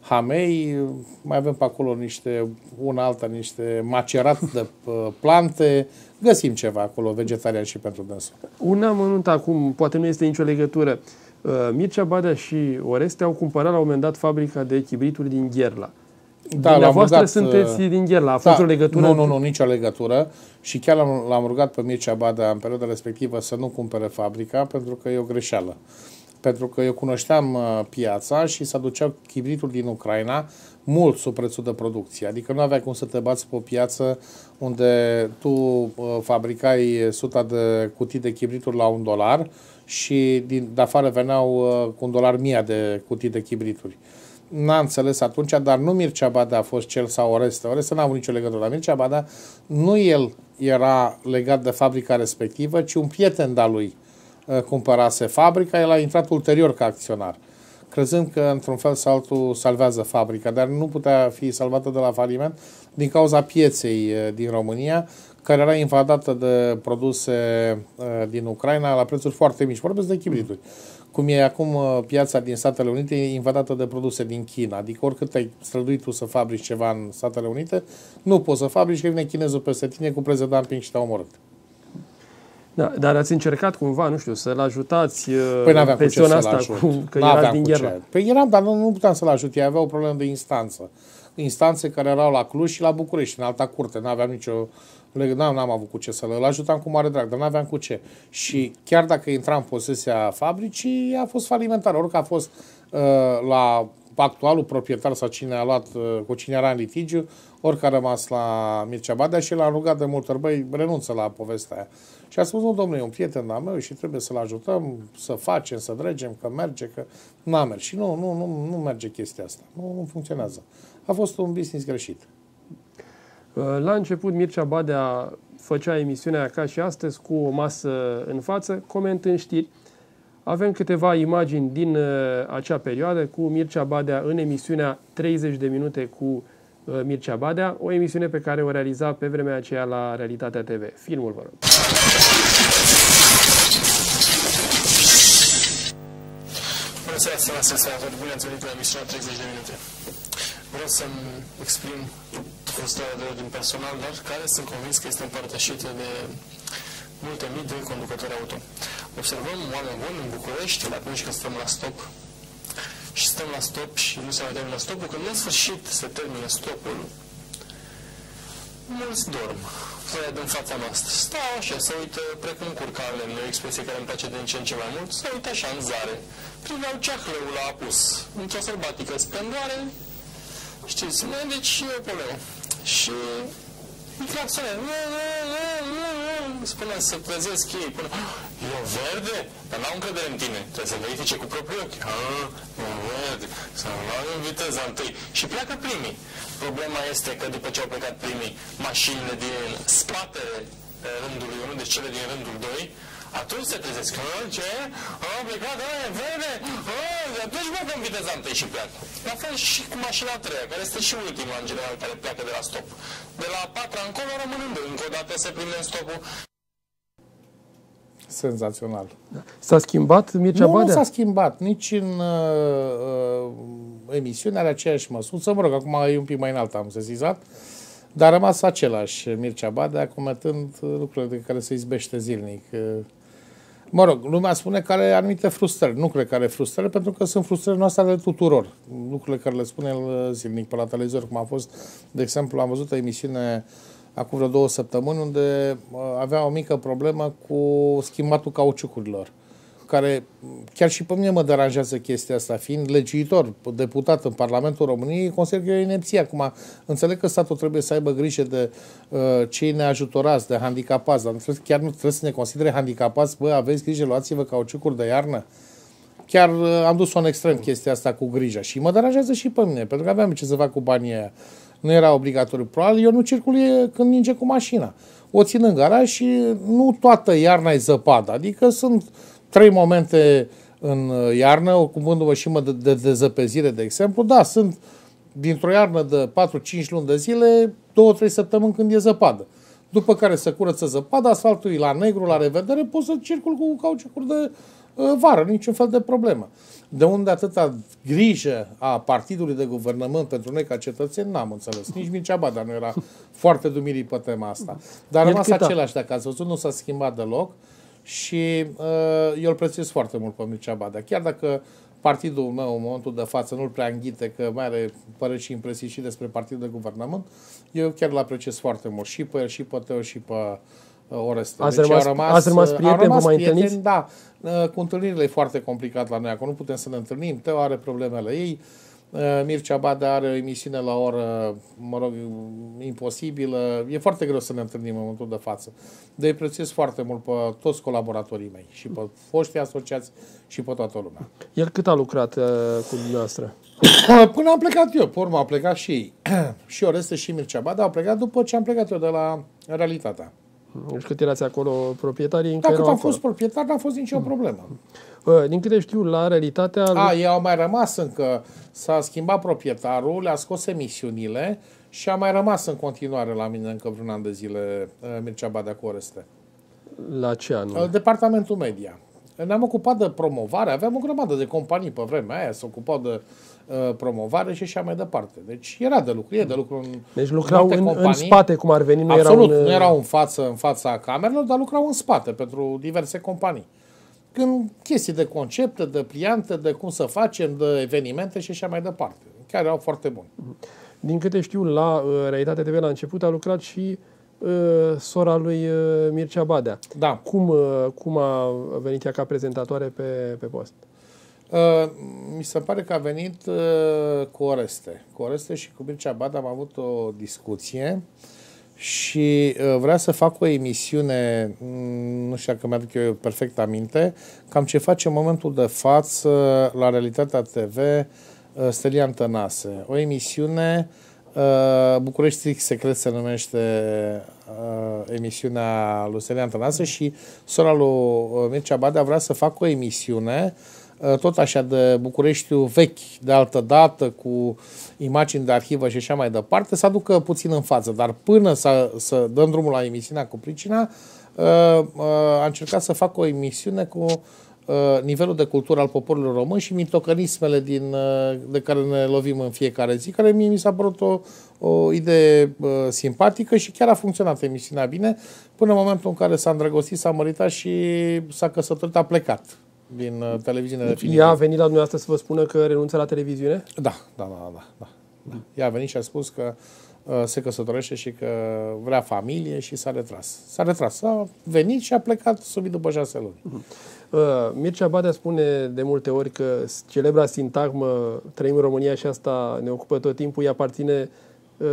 hamei, mai avem pe acolo niște, una alta, niște macerat de uh, plante, găsim ceva acolo vegetarian și pentru dânsul. Un amănunt acum, poate nu este nicio legătură. Uh, Uh, Mircea Badea și Oreste au cumpărat la un moment dat fabrica de chibrituri din Gherla. Da, Dumneavoastră rugat, uh, sunteți din Gherla, a da, fost da, o legătură? Nu, nu, nu, nicio legătură și chiar l-am, l-am rugat pe Mircea Badea în perioada respectivă să nu cumpere fabrica pentru că e o greșeală. Pentru că eu cunoșteam uh, piața și se aduceau chibrituri din Ucraina mult sub prețul de producție. Adică nu avea cum să te bați pe o piață unde tu fabricai suta de cutii de chibrituri la un dolar, uh, și din de afară veneau uh, cu un dolar mia de cutii de chibrituri. n am înțeles atunci, dar nu Mircea Badea a fost cel sau Oreste. Oreste n-a avut nicio legătură la Mircea Badea. Nu el era legat de fabrica respectivă, ci un prieten de-a lui uh, cumpărase fabrica. El a intrat ulterior ca acționar, crezând că într-un fel sau altul salvează fabrica, dar nu putea fi salvată de la faliment din cauza pieței uh, din România, care era invadată de produse uh, din Ucraina la prețuri foarte mici. Vorbesc de chibrituri. Cum e acum uh, piața din Statele Unite invadată de produse din China. Adică oricât ai străduit tu să fabrici ceva în Statele Unite, nu poți să fabrici că vine chinezul peste tine cu preț de dumping și te-a omorât. Da, dar ați încercat cumva, nu știu, să-l ajutați uh, păi n-aveam pe zona asta, cu, că era din gherla. Păi eram, dar nu, nu puteam să-l ajut, ei aveau o problemă de instanță. Instanțe care erau la Cluj și la București, în alta curte, n-aveam nicio le, n-am, n-am avut cu ce să-l îl ajutam cu mare drag, dar n-aveam cu ce. Și chiar dacă intra în posesia fabricii, a fost falimentar. Oricum a fost uh, la actualul proprietar sau cine a luat, uh, cu cine era în litigiu, orică a rămas la Mircea Badea și l-a rugat de multe ori, băi, renunță la povestea aia. Și a spus, nu, domnule, e un prieten al meu și trebuie să-l ajutăm, să facem, să dregem, că merge, că n-a mers. Și nu, nu, nu, nu merge chestia asta. Nu, nu funcționează. A fost un business greșit. La început, Mircea Badea făcea emisiunea ca și astăzi cu o masă în față, comentând știri. Avem câteva imagini din acea perioadă cu Mircea Badea în emisiunea 30 de minute cu Mircea Badea, o emisiune pe care o realiza pe vremea aceea la Realitatea TV. Filmul, vă rog. Bună seara, stimați Bine ați venit la emisiunea 30 de minute! vreau să-mi exprim frustrarea de ordin personal, dar care sunt convins că este împărtășită de multe mii de conducători auto. Observăm oameni buni în București atunci când stăm la stop și stăm la stop și nu se mai termină stopul, când în sfârșit se termină stopul, mulți dorm, văd în fața noastră. Stau așa, se uită, precum curcale, o expresie care îmi place din ce în ce mai mult, se uită așa în zare. Priveau ceahlăul la apus, într-o sălbatică splendoare, Știți, nu și eu pe meu. Și îi să Spunea să păzesc ei până... E verde? Dar n-au încredere în tine. Trebuie să verifice cu proprii ochi. A, ah, e verde. Să luăm în viteza întâi. Și pleacă primii. Problema este că după ce au plecat primii, mașinile din spatele rândului 1, deci cele din rândul 2, atunci se trezesc. Că orice, a plecat, a, e vreme. Oh, atunci mă că viteza întâi și pleacă. La fel și cu mașina a treia, care este și ultima în general, care pleacă de la stop. De la a patra încolo, rămânând încă o dată, se prinde în stopul. Senzațional. Da. S-a schimbat Mircea nu, Badea? Nu s-a schimbat nici în uh, uh, emisiune, are aceeași măsuță. Mă rog, acum e un pic mai înalt, am sezizat. dar a rămas același Mircea Badea, comentând uh, lucrurile de care se izbește zilnic. Uh, Mă rog, lumea spune că are anumite frustrări. Nu cred că are frustrări, pentru că sunt frustrări noastre ale tuturor. Lucrurile care le spune el zilnic pe la televizor, cum a fost, de exemplu, am văzut o emisiune acum vreo două săptămâni, unde uh, avea o mică problemă cu schimbatul cauciucurilor care chiar și pe mine mă deranjează chestia asta, fiind legiuitor, deputat în Parlamentul României, consider că e o inepție. Acum, înțeleg că statul trebuie să aibă grijă de uh, cei neajutorați, de handicapați, dar chiar nu trebuie să ne considere handicapați, bă, aveți grijă, luați-vă cauciucuri de iarnă. Chiar uh, am dus-o în extrem chestia asta cu grija și mă deranjează și pe mine, pentru că aveam ce să fac cu banii aia. Nu era obligatoriu. Probabil eu nu circul când ninge cu mașina o țin în garaj și nu toată iarna e zăpadă. Adică sunt trei momente în uh, iarnă, ocupându-mă și mă de, de dezăpezire, de exemplu, da, sunt dintr-o iarnă de 4-5 luni de zile, 2-3 săptămâni când e zăpadă. După care se curăță zăpada, asfaltul e la negru, la revedere, poți să circul cu cauciucuri de uh, vară, niciun fel de problemă. De unde atâta grijă a partidului de guvernământ pentru noi ca cetățeni, n-am înțeles. Nici Mircea Badea nu era foarte dumirii pe tema asta. Dar a rămas același, dacă ați văzut, nu s-a schimbat deloc. Uh, și uh, eu îl prețuiesc foarte mult pe Mircea Badea. Chiar dacă partidul meu în momentul de față nu-l prea înghite, că mai are păreri și impresii și despre partidul de guvernământ, eu chiar îl apreciez foarte mult și pe el, și pe Teo, și pe uh, Oreste. Ați deci rămas, rămas, ați rămas uh, prieteni, rămas prieteni mai întâlniți? Da, cu întâlnirile e foarte complicat la noi acum, nu putem să ne întâlnim, Teo are problemele ei, Eh, Mircea Bada are o emisiune la oră, mă rog, imposibilă. E foarte greu să ne întâlnim în momentul de față. Dar îi foarte mult pe toți colaboratorii mei și pe foștii asociați și pe toată lumea. El cât a lucrat uh, cu dumneavoastră? Eh, până am plecat eu, pe urmă a plecat și ei. (clears throat) și Oreste și Mircea Bada au plecat după ce am plecat eu de la realitatea. Deci cât erați acolo proprietarii? Dacă am fost proprietar, n-a fost nicio mm. problemă. Din câte știu, la realitatea... A, ei au mai rămas încă. S-a schimbat proprietarul, le-a scos emisiunile și a mai rămas în continuare la mine încă vreun an de zile eh, Mircea Badea Oreste. La ce anume? Eh, Departamentul Media. Ne-am ocupat de promovare, aveam o grămadă de companii pe vremea aia, se ocupau de uh, promovare și așa mai departe. Deci era de lucru, e de lucru în Deci lucrau în, în spate, cum ar veni, nu Absolut, erau în... nu erau în față, în fața camerelor, dar lucrau în spate pentru diverse companii. Uh, când chestii de concepte, de pliante, de cum să facem, de evenimente și așa mai departe, care au foarte bun. Din câte știu, la uh, Realitate TV la început a lucrat și uh, sora lui uh, Mircea Badea. Da. Cum, uh, cum a venit ea ca prezentatoare pe, pe post? Uh, mi se pare că a venit uh, cu Oreste. Cu Oreste și cu Mircea Badea am avut o discuție uh, și uh, vrea să fac o emisiune, mm, nu știu dacă mi-aduc eu perfect aminte, cam ce face în momentul de față la Realitatea TV uh, Stelian Tănase. O emisiune, uh, București Secret se numește emisiunea lui Stelian Tănase și sora lui Mircea Badea vrea să fac o emisiune tot așa de Bucureștiul vechi, de altă dată, cu imagini de arhivă și așa mai departe, să aducă puțin în față. Dar până să, să dăm drumul la emisiunea cu pricina, am uh, uh, a încercat să fac o emisiune cu uh, nivelul de cultură al poporului român și mitocanismele din, de care ne lovim în fiecare zi, care mie mi s-a părut o, o idee simpatică și chiar a funcționat emisiunea bine, până în momentul în care s-a îndrăgostit, s-a măritat și s-a căsătorit, a plecat din uh, televiziunea de Ea a venit la dumneavoastră să vă spună că renunță la televiziune? Da, da, da, da. da, Ea da. a venit și a spus că uh, se căsătorește și că vrea familie și s-a retras. S-a retras. A venit și a plecat subit după șase luni. Mhm. Uh, Mircea Badea spune de multe ori că celebra sintagmă trăim în România și asta ne ocupă tot timpul, îi aparține uh,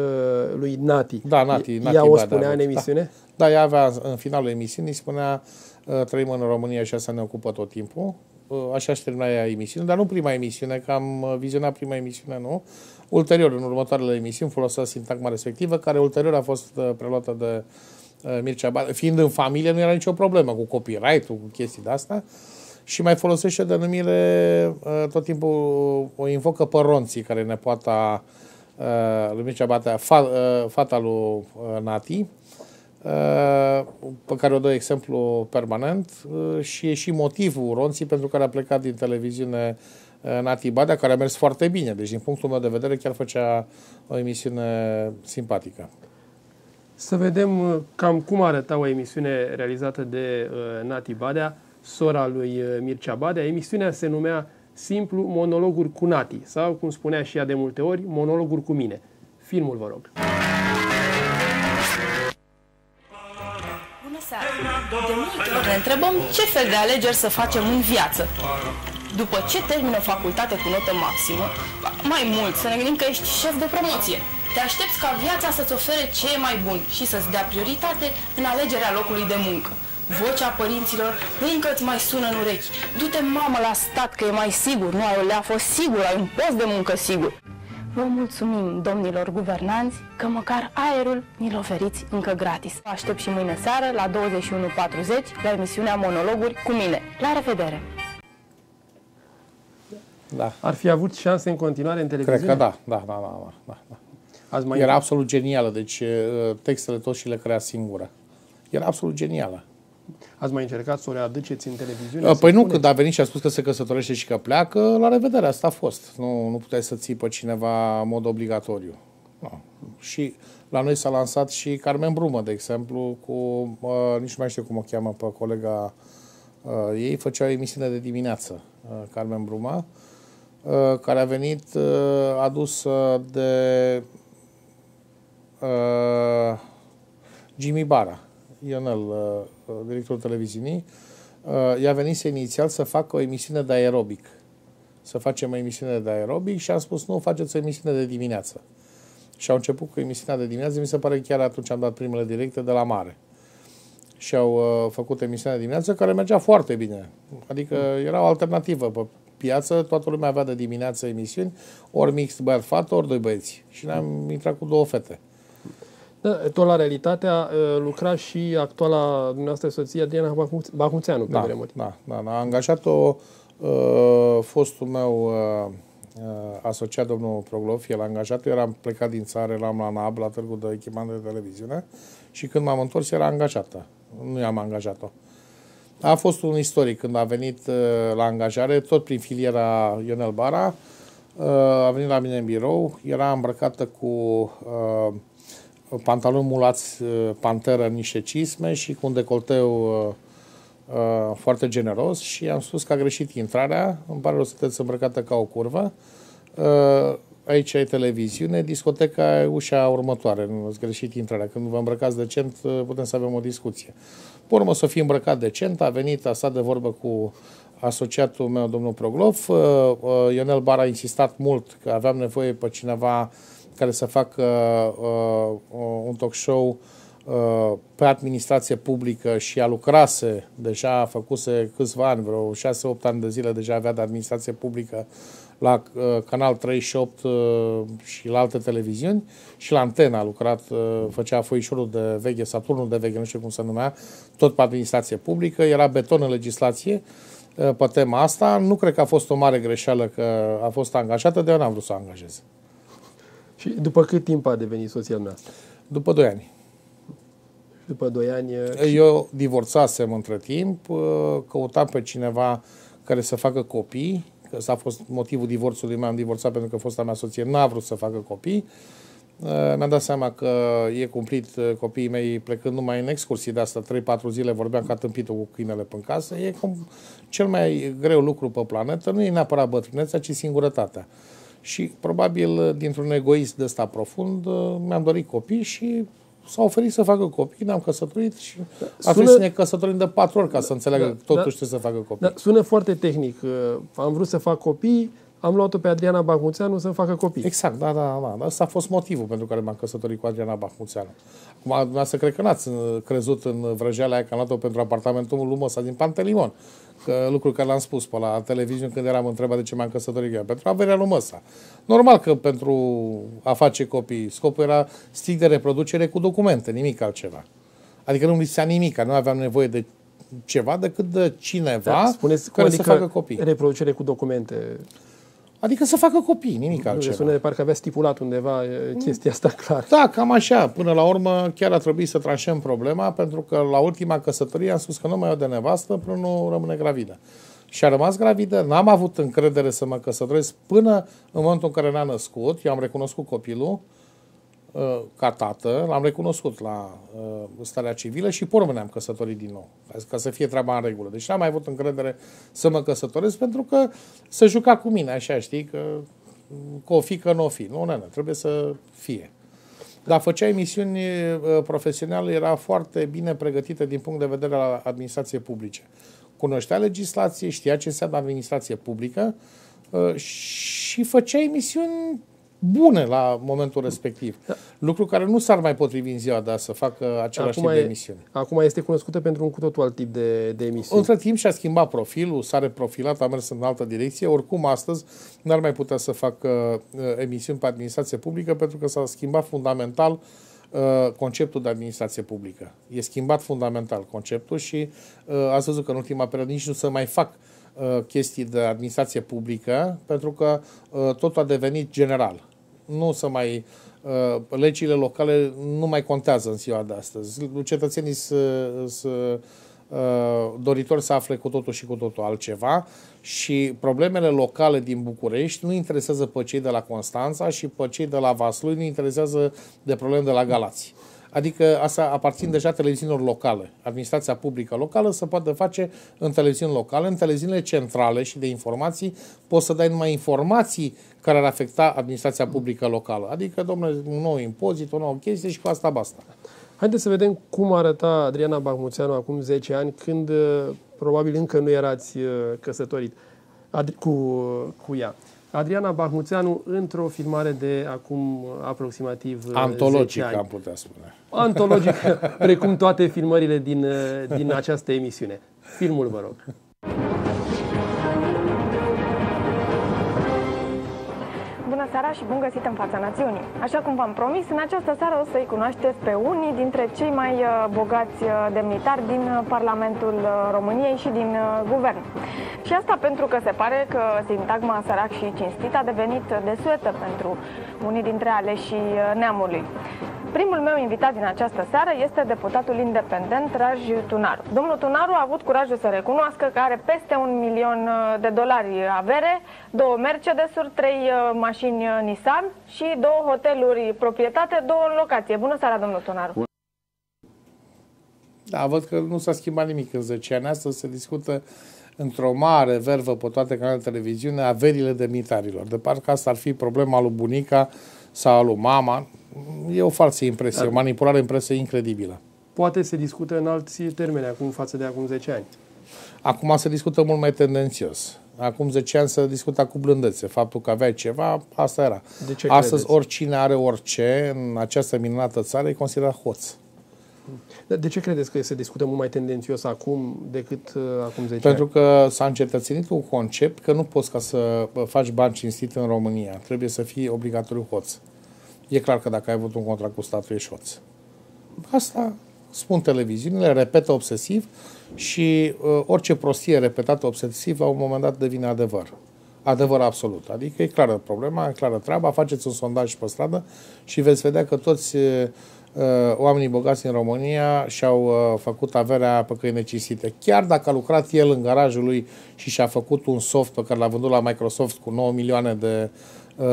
lui Nati. Da, Nati. Nati o spunea Badea, în da. emisiune? Da, da, ea avea în finalul emisiunii, spunea uh, Uh, trăim în România și asta ne ocupă tot timpul. Uh, așa și termina emisiune, dar nu prima emisiune, că am uh, vizionat prima emisiune, nu. Ulterior, în următoarele emisiuni, folosea sintagma respectivă, care ulterior a fost preluată de Mircea Bar- Fiind în familie, nu era nicio problemă cu copyright-ul, cu chestii de asta. Și mai folosește denumire, tot timpul o invocă pe care ne poate lui Mircea Batea, fata lui Nati, Uh, pe care o dă exemplu permanent uh, și e și motivul Ronții pentru care a plecat din televiziune uh, Nati Badea, care a mers foarte bine. Deci, din punctul meu de vedere, chiar făcea o emisiune simpatică. Să vedem cam cum arăta o emisiune realizată de Nati Badea, sora lui Mircea Badea. Emisiunea se numea simplu Monologuri cu Nati sau, cum spunea și ea de multe ori, Monologuri cu mine. Filmul, vă rog. ne întrebăm ce fel de alegeri să facem în viață. După ce termină o facultate cu notă maximă, mai mult să ne gândim că ești șef de promoție. Te aștepți ca viața să-ți ofere ce e mai bun și să-ți dea prioritate în alegerea locului de muncă. Vocea părinților încă îți mai sună în urechi. Du-te, mamă, la stat, că e mai sigur, nu ai o leafă sigur, ai un post de muncă sigur. Vă mulțumim, domnilor guvernanți, că măcar aerul ni-l oferiți încă gratis. Vă aștept și mâine seară la 21.40 la emisiunea Monologuri cu mine. La revedere! Da. Ar fi avut șanse în continuare în televiziune? Cred că da, da, da, da. da, da. Azi mai Era absolut genială, deci uh, textele toți și le crea singură. Era absolut genială. Ați mai încercat să o readuceți în televiziune? Da, păi nu, când da, a venit și a spus că se căsătorește și că pleacă, la revedere, asta a fost. Nu, nu puteai să ții pe cineva în mod obligatoriu. No. Da. Și la noi s-a lansat și Carmen Brumă, de exemplu, cu, uh, nici nu mai știu cum o cheamă pe colega uh, ei, făcea o emisiune de dimineață, uh, Carmen Bruma, uh, care a venit uh, adusă de uh, Jimmy Bara, Ionel uh, Uh, directorul televiziunii, uh, i-a venit să inițial să facă o emisiune de aerobic. Să facem o emisiune de aerobic și am spus, nu, faceți o emisiune de dimineață. Și au început cu emisiunea de dimineață, mi se pare că chiar atunci am dat primele directe de la mare. Și au uh, făcut emisiunea de dimineață care mergea foarte bine. Adică mm. era o alternativă pe piață, toată lumea avea de dimineață emisiuni, ori mix băiat fată, ori doi băieți. Și ne-am mm. intrat cu două fete. Da, tot la realitatea uh, lucra și actuala dumneavoastră soție Adriana Bahunțeanu, pe da, vremuri. Da, da, da. A angajat-o uh, fostul meu uh, uh asociat domnul Proglof, el a angajat, eu eram plecat din țară, eram la NAB, la târgu de echipament de televiziune și când m-am întors era angajată. Nu i-am angajat-o. A fost un istoric când a venit uh, la angajare, tot prin filiera Ionel Bara, uh, a venit la mine în birou, era îmbrăcată cu uh, pantaloni mulați uh, panteră în niște cisme și cu un decolteu uh, uh, foarte generos și am spus că a greșit intrarea, îmi pare rău, sunteți îmbrăcată ca o curvă, aici ai televiziune, discoteca e ușa următoare, nu ați greșit intrarea. Când vă îmbrăcați decent, putem să avem o discuție. Pe urmă, să fi îmbrăcat decent, a venit, a stat de vorbă cu asociatul meu, domnul Proglov. Ionel Bar a insistat mult că aveam nevoie pe cineva care să facă uh, uh, un talk show uh, pe administrație publică și a lucrase, deja a făcuse câțiva ani, vreo 6-8 ani de zile deja avea de administrație publică la uh, Canal 38 uh, și la alte televiziuni și la Antena a lucrat, uh, făcea foișorul de veche, Saturnul de veche, nu știu cum se numea, tot pe administrație publică, era beton în legislație uh, pe tema asta. Nu cred că a fost o mare greșeală că a fost angajată, de eu n-am vrut să o angajez. Și după cât timp a devenit soția mea? După 2 ani. După 2 ani... Uh, Eu divorțasem între timp, uh, căutam pe cineva care să facă copii, că s-a fost motivul divorțului meu, am divorțat pentru că fosta mea soție n-a vrut să facă copii. Uh, mi-am dat seama că e cumplit copiii mei plecând numai în excursii de asta, 3-4 zile vorbeam ca tâmpitul cu câinele pe casă. E cum cel mai greu lucru pe planetă, nu e neapărat bătrânețea, ci singurătatea. Și probabil uh, dintr-un egoist de ăsta profund uh, mi-am dorit copii și s au oferit să facă copii, ne-am căsătorit și da, a fost să ne căsătorim de patru ori ca să înțeleagă da, că totuși da, trebuie să facă copii. Da, sună foarte tehnic. Uh, am vrut să fac copii, am luat-o pe Adriana Bahmuțeanu să facă copii. Exact, da, da, da, da. Asta a fost motivul pentru care m-am căsătorit cu Adriana Bahmuțeanu. Acum, să cred că n-ați uh, crezut în vrăjeala aia că am luat-o pentru apartamentul lui Mosa din Pantelimon. Că, lucru care l-am spus pe la televiziune când eram întrebat de ce m-am căsătorit ea. Pentru averea lui Măsa. Normal că pentru a face copii, scopul era stic de reproducere cu documente, nimic altceva. Adică nu mi lipsea nimic, nu aveam nevoie de ceva decât de cineva da, spuneți, care adică să facă copii. reproducere cu documente. Adică să facă copii, nimic nu, altceva. Sună de parcă avea stipulat undeva chestia asta clar. Da, cam așa. Până la urmă chiar a trebuit să tranșăm problema, pentru că la ultima căsătorie am spus că nu mai o de nevastă până nu rămâne gravidă. Și a rămas gravidă, n-am avut încredere să mă căsătoresc până în momentul în care n-a născut, eu am recunoscut copilul, uh, Uh, ca tată, l-am recunoscut la uh, starea civilă și pormă ne-am căsătorit din nou, ca să fie treaba în regulă. Deci n-am mai avut încredere să mă căsătoresc pentru că să juca cu mine, așa, știi, că, mm, că o fi, că nu o fi. Nu, nu, trebuie să fie. Dar făcea emisiuni uh, profesionale, era foarte bine pregătită din punct de vedere al administrației publice. Cunoștea legislație, știa ce înseamnă administrație publică și făcea emisiuni bune la momentul respectiv. Da. Lucru care nu s-ar mai potrivi în ziua de azi să facă același acum tip de emisiune. E, acum este cunoscută pentru un cu totul alt tip de, de emisiune. Între timp și-a schimbat profilul, s-a reprofilat, a mers în altă direcție. Oricum, astăzi n-ar mai putea să facă uh, emisiuni pe administrație publică pentru că s-a schimbat fundamental uh, conceptul de administrație publică. E schimbat fundamental conceptul și uh, ați văzut că în ultima perioadă nici nu se mai fac uh, chestii de administrație publică pentru că uh, totul a devenit general nu să mai uh, legile locale nu mai contează în ziua de astăzi. Cetățenii sunt uh, doritori să afle cu totul și cu totul altceva și problemele locale din București nu interesează pe cei de la Constanța și pe cei de la Vaslui nu interesează de probleme de la Galați. Adică asta aparțin deja televiziunilor locale. Administrația publică locală se poate face în televiziuni locale, în televiziunile centrale și de informații poți să dai numai informații care ar afecta administrația publică locală. Adică, domnule, un nou impozit, o nouă chestie și cu asta basta. Haideți să vedem cum arăta Adriana Bahmuțeanu acum 10 ani, când uh, probabil încă nu erați uh, căsătorit cu, uh, cu ea. Adriana Bahmuțeanu într-o filmare de acum uh, aproximativ uh, Antologic, 10 ani. am putea spune. Antologic, precum toate filmările din, uh, din această emisiune. Filmul, vă rog. seara și bun găsit în fața națiunii. Așa cum v-am promis, în această seară o să-i cunoașteți pe unii dintre cei mai uh, bogați uh, demnitari din uh, Parlamentul României și din Guvern. Și asta pentru că se pare că sintagma sărac și cinstit a devenit desuetă pentru unii dintre aleșii neamului. Primul meu invitat din această seară este deputatul independent Raj Tunaru. Domnul Tunaru a avut curajul să recunoască că are peste un milion uh, de dolari avere, două Mercedes-uri, trei uh, mașini uh, Nissan și două hoteluri proprietate, două în locație. Bună seara, domnul Tunaru! Da, văd că nu s-a schimbat nimic în 10 ani. Astăzi se discută într-o mare vervă pe toate canalele de televiziune averile demnitarilor. De parcă asta ar fi problema lui bunica sau lui mama, e o falsă impresie, da. o manipulare în presă incredibilă. Poate se discută în alți termeni acum față de acum 10 ani. Acum se discută mult mai tendențios. Acum 10 ani se discuta cu blândețe. Faptul că aveai ceva, asta era. De ce Astăzi credeți? oricine are orice în această minunată țară e considerat hoț. De ce credeți că se discută mult mai tendențios acum decât uh, acum 10 Pentru ani? că s-a încetățenit un concept că nu poți ca să faci bani cinstit în România. Trebuie să fii obligatoriu hoț. E clar că dacă ai avut un contract cu statul, ești hoț. Asta spun televiziunile, repetă obsesiv și uh, orice prostie repetată obsesiv la un moment dat devine adevăr. Adevăr absolut. Adică e clară problema, e clară treaba, faceți un sondaj pe stradă și veți vedea că toți uh, uh oamenii bogați în România și-au uh, făcut averea pe căi necesite. Chiar dacă a lucrat el în garajul lui și și-a făcut un soft pe care l-a vândut la Microsoft cu 9 milioane de uh, Uh,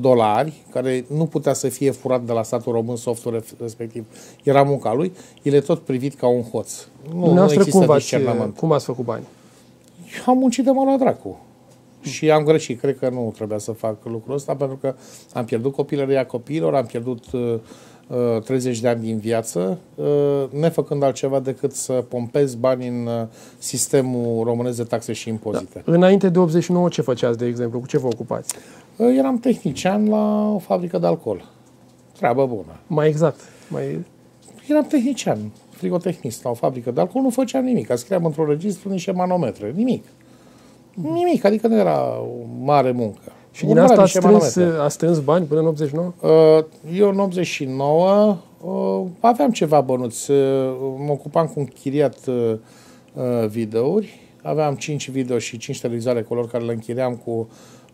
dolari, care nu putea să fie furat de la statul român softul respectiv. Era munca lui, el e tot privit ca un hoț. Nu, nu există cum discernământ. Cum ați făcut bani? Eu am muncit de mă la dracu. Și am greșit. Cred că nu trebuia să fac lucrul ăsta, pentru că am pierdut copilăria copiilor, am pierdut uh, 30 uh, de ani din viață, uh, nefăcând altceva decât să pompez bani în uh, sistemul românesc de taxe și impozite. Da. Înainte de 89, ce făceați, de exemplu? Cu ce vă ocupați? Ă, eram tehnician la o fabrică de alcool. Treabă bună. Mai exact. Mai... Eram tehnician, frigotehnist la o fabrică de alcool, nu făceam nimic. Scriam într-un registru niște manometre, nimic. Nimic, adică nu era o mare muncă. Și din asta a strâns, a strâns bani până în 89? Ă, eu în 89 ă, aveam ceva bănuți. Mă ocupam cu un chiriat videouri. Aveam 5 video și 5 televizoare color care le închiriam cu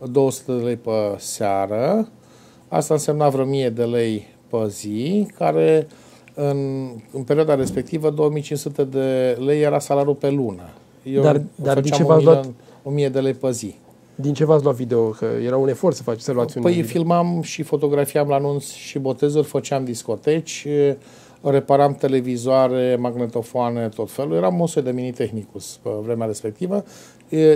200 de lei pe seară, asta însemna vreo 1000 de lei pe zi, care în, în perioada respectivă 2500 de lei era salariul pe lună. Eu dar, dar din ce v-ați luat? 1000 de lei pe zi. Din ce v-ați luat video? Că era un efort să faci, să luați Păi un filmam și fotografiam la anunț și botezuri, făceam discoteci, reparam televizoare, magnetofoane, tot felul. Eram un soi de mini tehnicus pe vremea respectivă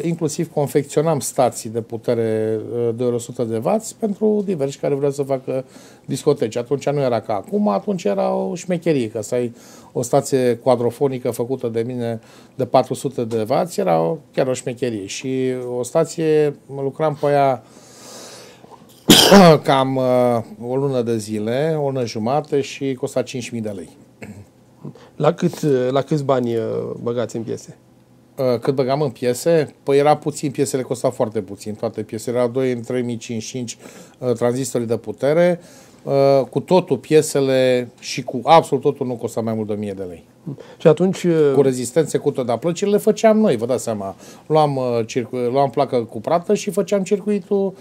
inclusiv confecționam stații de putere de 100 de vați pentru diversi care vreau să facă discoteci. Atunci nu era ca acum, atunci era o șmecherie, că să ai o stație quadrofonică făcută de mine de 400 de vați, era chiar o șmecherie. Și o stație, lucram pe ea (coughs) cam o lună de zile, o lună jumate și costa 5.000 de lei. La, cât, la câți bani băgați în piese? Uh, cât băgam în piese, păi era puțin, piesele costau foarte puțin, toate piesele erau 2 în 3055 tranzistorii de putere, uh, cu totul piesele și cu absolut totul nu costa mai mult de 1000 de lei. Și atunci... Uh, cu rezistențe, cu tot, dar plăcile le făceam noi, vă dați seama. Luam, circu- luam placă prată și făceam circuitul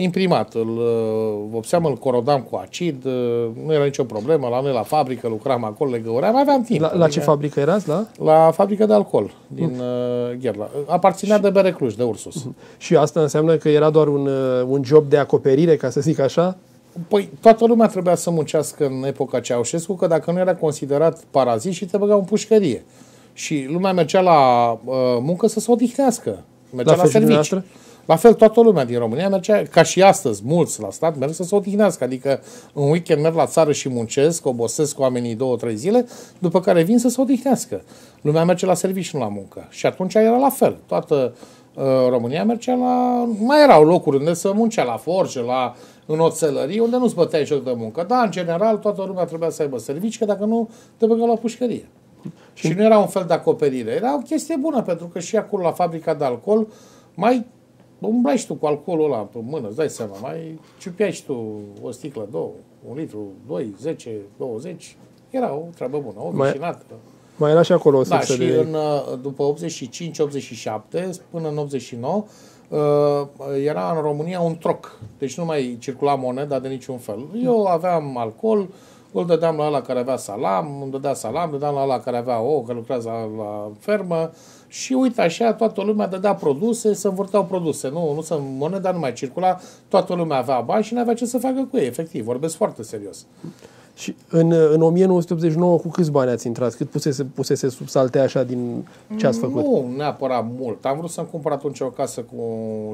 imprimat. Îl uh, vopseam, îl corodam cu acid, uh, nu era nicio problemă. La noi la fabrică lucram acolo, le găuream, aveam timp. La, la ce adică fabrică erați? La? La fabrică de alcool din mm. Uh, Gherla. Aparținea și... de Bere Cluj, de Ursus. Mm. Și asta înseamnă că era doar un, un job de acoperire, ca să zic așa? Păi toată lumea trebuia să muncească în epoca Ceaușescu, că dacă nu era considerat parazit și te băgau în pușcărie. Și lumea mergea la uh, muncă să se odihnească. Mergea la, la serviciu. La fel, toată lumea din România mergea, ca și astăzi, mulți la stat merg să se odihnească. Adică în weekend merg la țară și muncesc, obosesc oamenii două, trei zile, după care vin să se odihnească. Lumea merge la serviciu, nu la muncă. Și atunci era la fel. Toată uh, România mergea la... Mai erau locuri unde să muncea, la forge, la în oțelării, unde nu-ți băteai joc de muncă. Dar, în general, toată lumea trebuia să aibă servici, că dacă nu, te băgă la pușcărie. Și nu era un fel de acoperire. Era o chestie bună, pentru că și acolo, la fabrica de alcool, mai umblai și tu cu alcoolul ăla pe mână, îți dai seama, mai ciupeai și tu o sticlă, două, un litru, doi, zece, douăzeci. Era o treabă bună, o Mai, mai era și acolo o Da, și de... în, uh, după 85-87, până în 89, uh, era în România un troc. Deci nu mai circula moneda de niciun fel. Eu aveam alcool, îl dădeam la ăla care avea salam, îmi dădea salam, îl dădeam la ăla care avea ouă, că lucrează la fermă, și uite așa, toată lumea dădea produse, se învârteau produse, nu, nu sunt moneda nu mai circula, toată lumea avea bani și nu avea ce să facă cu ei, efectiv, vorbesc foarte serios. Și în, în 1989 cu câți bani ați intrat? Cât pusese, pusese sub salte așa din ce ați făcut? Nu neapărat mult. Am vrut să-mi cumpăr atunci o casă cu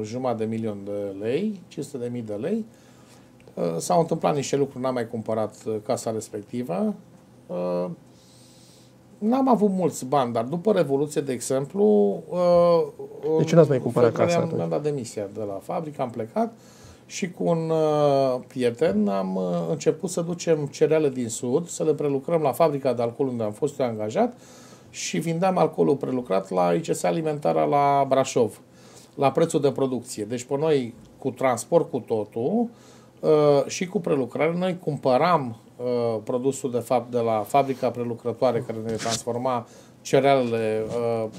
jumătate de milion de lei, 500 de mii de lei. Uh, s-au întâmplat niște lucruri, n-am mai cumpărat uh, casa respectivă. Uh, n-am avut mulți bani, dar după Revoluție, de exemplu... Uh, deci n-ați mai cumpărat casa am, am dat demisia de la fabrică, am plecat și cu un uh, prieten am uh, început să ducem cereale din sud, să le prelucrăm la fabrica de alcool unde am fost eu angajat și vindeam alcoolul prelucrat la ICS Alimentara la Brașov, la prețul de producție. Deci pe noi, cu transport, cu totul, uh, și cu prelucrare, noi cumpăram Uh, produsul de fapt de la fabrica prelucrătoare care ne transforma cerealele, uh, porumb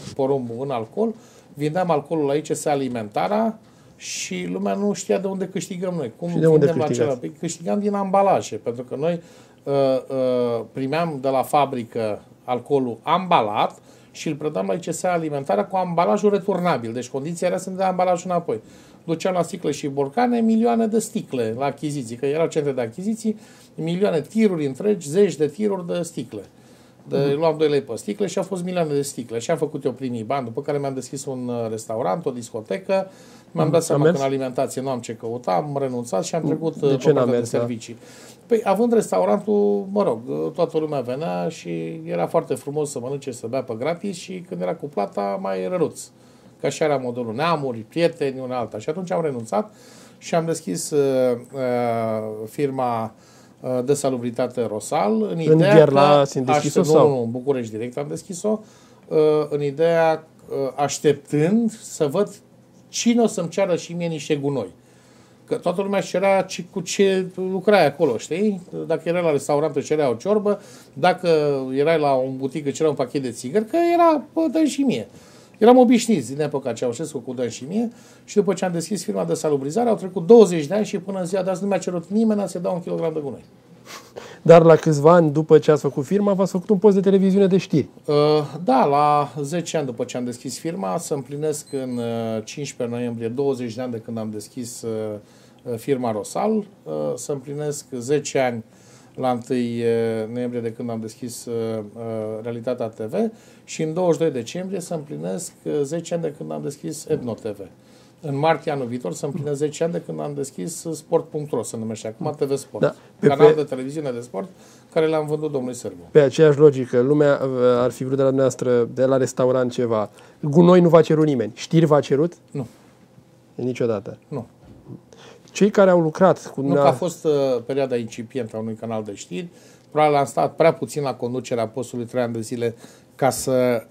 porumbul în alcool, vindeam alcoolul aici se Alimentara și lumea nu știa de unde câștigăm noi. Cum și de unde la Păi câștigam din ambalaje, pentru că noi uh, uh, primeam de la fabrică alcoolul ambalat și îl predam la ICSA Alimentara cu ambalajul returnabil. Deci condiția era să ne dea ambalajul înapoi ducea la sticle și borcane milioane de sticle la achiziții, că erau centre de achiziții, milioane, tiruri întregi, zeci de tiruri de sticle. De, mm-hmm. Luam 2 lei pe sticle și a fost milioane de sticle. Și am făcut eu primii bani, după care mi-am deschis un uh, restaurant, o discotecă, mi-am dat seama că în alimentație nu am ce căuta, am renunțat și am trecut uh, de ce de da? servicii. Păi, având restaurantul, mă rog, uh, toată lumea venea și era foarte frumos să mănânce, să bea pe gratis și când era cu plata, mai răruți. Mm că așa era modelul neamuri, prieteni, una alta. Și atunci am renunțat și am deschis uh, uh, firma uh, de salubritate Rosal în, în ideea Gherla că, deschis-o aștept, sau? Nu, în București direct am deschis-o uh, în ideea uh, așteptând să văd cine o să-mi ceară și mie niște gunoi. Că toată lumea își cerea ce, cu ce lucrai acolo, știi? Dacă erai la restaurant, îți cerea o ciorbă, dacă erai la un butică, cerea un pachet de țigări, că era, bă, dă și mie. Uh, Eram obișnuiți din epoca Ceaușescu cu Dan și mie și după ce am deschis firma de salubrizare au trecut 20 de ani și până în ziua de azi nu mi-a cerut nimeni să dau un kilogram de gunoi. Dar la câțiva ani după ce ați făcut firma, v-ați făcut un post de televiziune de știri. Uh, da, la 10 ani după ce am deschis firma, să împlinesc în 15 uh, noiembrie 20 de ani de când am deschis uh, firma Rosal, să împlinesc 10 ani la 1 noiembrie de când am deschis Realitatea TV și în 22 decembrie să împlinesc 10 ani de când am deschis Edno TV. În martie anul viitor să împlinesc 10 ani de când am deschis sport.ro, se numește acum TV Sport, da, pe, canal pe... de televiziune de sport care l-am vândut domnului Sărbu. Pe aceeași logică, lumea ar fi vrut de la noastră, de la restaurant ceva. Gunoi nu va cerut nimeni. Știri va cerut? Nu. Niciodată. Nu. Cei care au lucrat cu... Nu că a fost uh, perioada incipientă a unui canal de știri, probabil am stat prea puțin la conducerea postului trei ani de zile ca să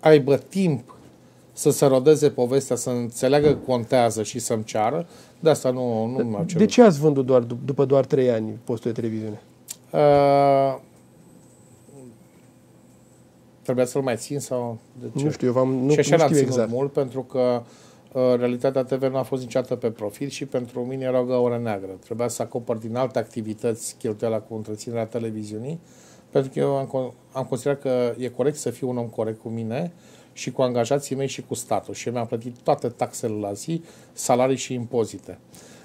aibă timp să se rodeze povestea, să înțeleagă că contează și să-mi ceară, de asta nu, nu mi cerut. De ce ați vândut doar, după doar trei ani postul de televiziune? Uh, trebuia să-l mai țin sau de ce? Nu știu, eu v-am, nu, și așa nu știu exact. mult pentru că Uh, realitatea TV nu a fost niciodată pe profit și pentru mine era o gaură neagră. Trebuia să acopăr din alte activități cheltuiala cu întreținerea televiziunii, pentru că eu am, am considerat că e corect să fiu un om corect cu mine și cu angajații mei și cu statul. Și mi-am plătit toate taxele la zi, salarii și impozite.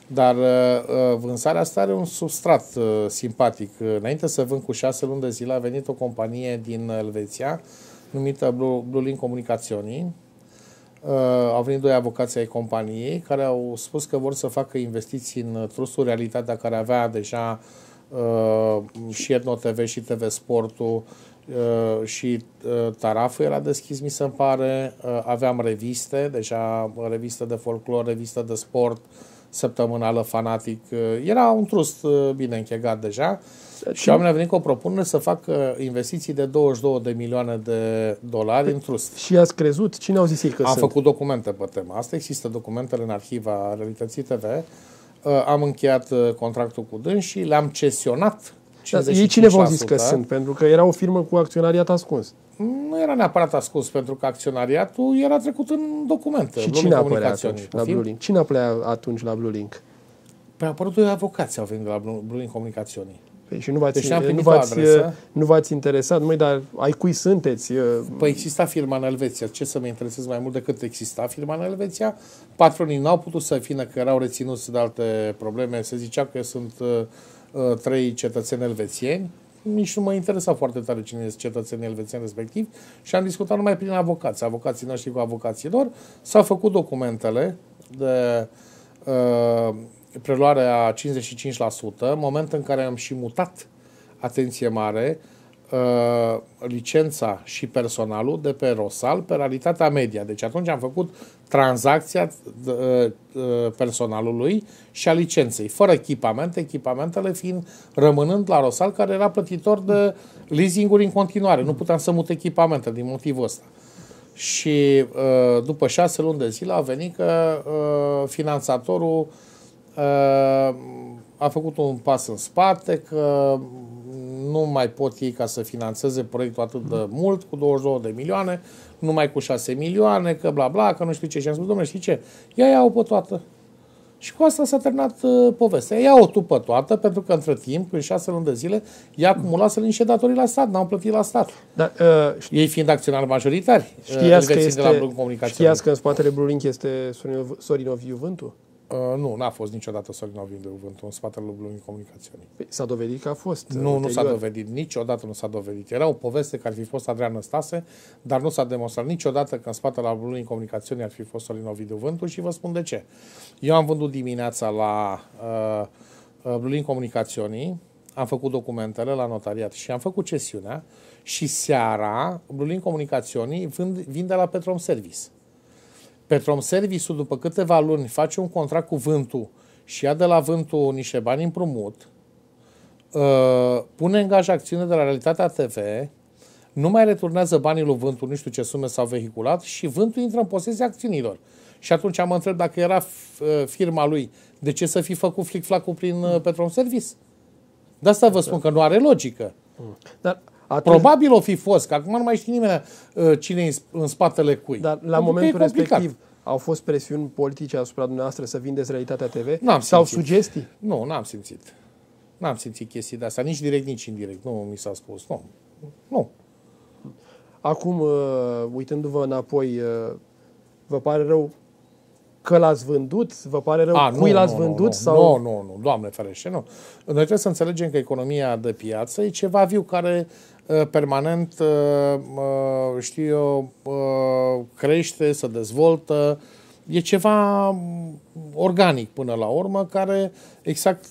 Dar uh, uh, vânzarea asta are un substrat simpatic. Înainte să vând cu șase luni de zile a venit o companie din Elveția numită Blue, Blue Link Comunicaționii, Uh, au venit doi avocați ai companiei care au spus că vor să facă investiții în trustul Realitatea care avea deja uh, și Etno TV și TV Sportul uh, și Taraful era deschis, mi se pare. Aveam reviste, deja revistă de folclor, revistă de sport, săptămânală fanatic. Era un trust bine închegat deja. Uh, și oamenii au venit cu o propunere să facă investiții de 22 de milioane de dolari în trust. Și ați crezut? Cine au zis ei că Am sunt? făcut documente pe tema asta. Există documentele în arhiva Realității TV. Uh, am încheiat uh, contractul cu și le-am cesionat da, ei cine v-au zis că sunt? Pentru că era o firmă cu acționariat ascuns. Nu era neapărat ascuns, pentru că acționariatul era trecut în documente. Și cine apărea atunci la Blue Link? Cine păi a atunci la Blue Link? Pe apărut doi avocați au venit de la Blue Link Comunicațiunii. Păi și nu v-ați, deci nu, v-ați, uh, nu v-ați interesat, măi, dar ai cui sunteți? Uh, păi exista firma în Elveția, ce să mă interesez mai mult decât exista firma în Elveția? Patronii n-au putut să fină că erau reținuți de alte probleme, se zicea că sunt uh, uh, trei cetățeni elvețieni, nici nu mă interesa foarte tare cine este cetățenii elvețieni respectiv și am discutat numai prin avocați, avocații noștri cu avocații lor, s-au făcut documentele de uh, preluarea 55%, moment în care am și mutat, atenție mare, uh, licența și personalul de pe Rosal pe realitatea media. Deci atunci am făcut tranzacția uh, uh personalului și a licenței, fără echipamente, echipamentele fiind rămânând la Rosal, care era plătitor de leasing-uri în continuare. Nu puteam să mut echipamente din motivul ăsta. Și uh, după șase luni de zile a venit că uh, finanțatorul Ă, a făcut un pas în spate, că nu mai pot ei ca să financeze proiectul atât de mult, cu 22 de milioane, numai cu 6 milioane, că bla bla, că nu știu ce. Și am spus, domnule, știi ce? Ia ia-o pe toată. Și cu asta s-a terminat uh, povestea. Ia o tu pe toată, pentru că între timp, în șase luni de zile, ea să niște datorii la stat, n-au plătit la stat. Da, uh, Ei fiind acționari majoritari, știați că, este, la știați că în spatele Blue Link este Sorinov, Sorinov Juventus? Uh, nu, n-a fost niciodată Sorin Ovidiu Vântul în spatele lui comunicațiunii. Păi, s-a dovedit că a fost. Uh, nu, nu s-a dovedit. Niciodată nu s-a dovedit. Era o poveste că ar fi fost Adrian Stase, dar nu s-a demonstrat niciodată că în spatele lui comunicațiunii ar fi fost Sorin Ovidiu Vântul și vă spun de ce. Eu am vândut dimineața la uh, uh, Blulin Comunicațiunii, am făcut documentele la notariat și am făcut cesiunea și seara Blulin Comunicațiunii vin vinde la Petrom Service. Petrom Service-ul, după câteva luni, face un contract cu vântul și ia de la vântul niște bani împrumut, uh, pune în gaj acțiune de la Realitatea TV, nu mai returnează banii lui vântul, nu știu ce sume s-au vehiculat și vântul intră în posesia acțiunilor. Și atunci am întrebat dacă era uh, firma lui, de ce să fi făcut flic-flacul prin uh, Petrom Service? De asta vă spun că nu are logică. Dar atunci... Probabil o fi fost, că acum nu mai știe nimeni uh, cine e în spatele cui. Dar la Pentru momentul respectiv au fost presiuni politice asupra dumneavoastră să vindeți Realitatea TV? N-am Sau simțit. sugestii? Nu, n-am simțit. N-am simțit chestii de asta, nici direct, nici indirect. Nu mi s-a spus, nu. Nu. Acum, uh, uitându-vă înapoi, uh, vă pare rău că l-ați vândut? Vă pare rău A, cui l-ați nu, vândut? Nu, sau... nu, nu, nu, doamne ferește, nu. Noi trebuie să înțelegem că economia de piață e ceva viu care Uh, permanent, uh, uh, știu eu, crește, se dezvoltă. E ceva mm, organic până la urmă, care exact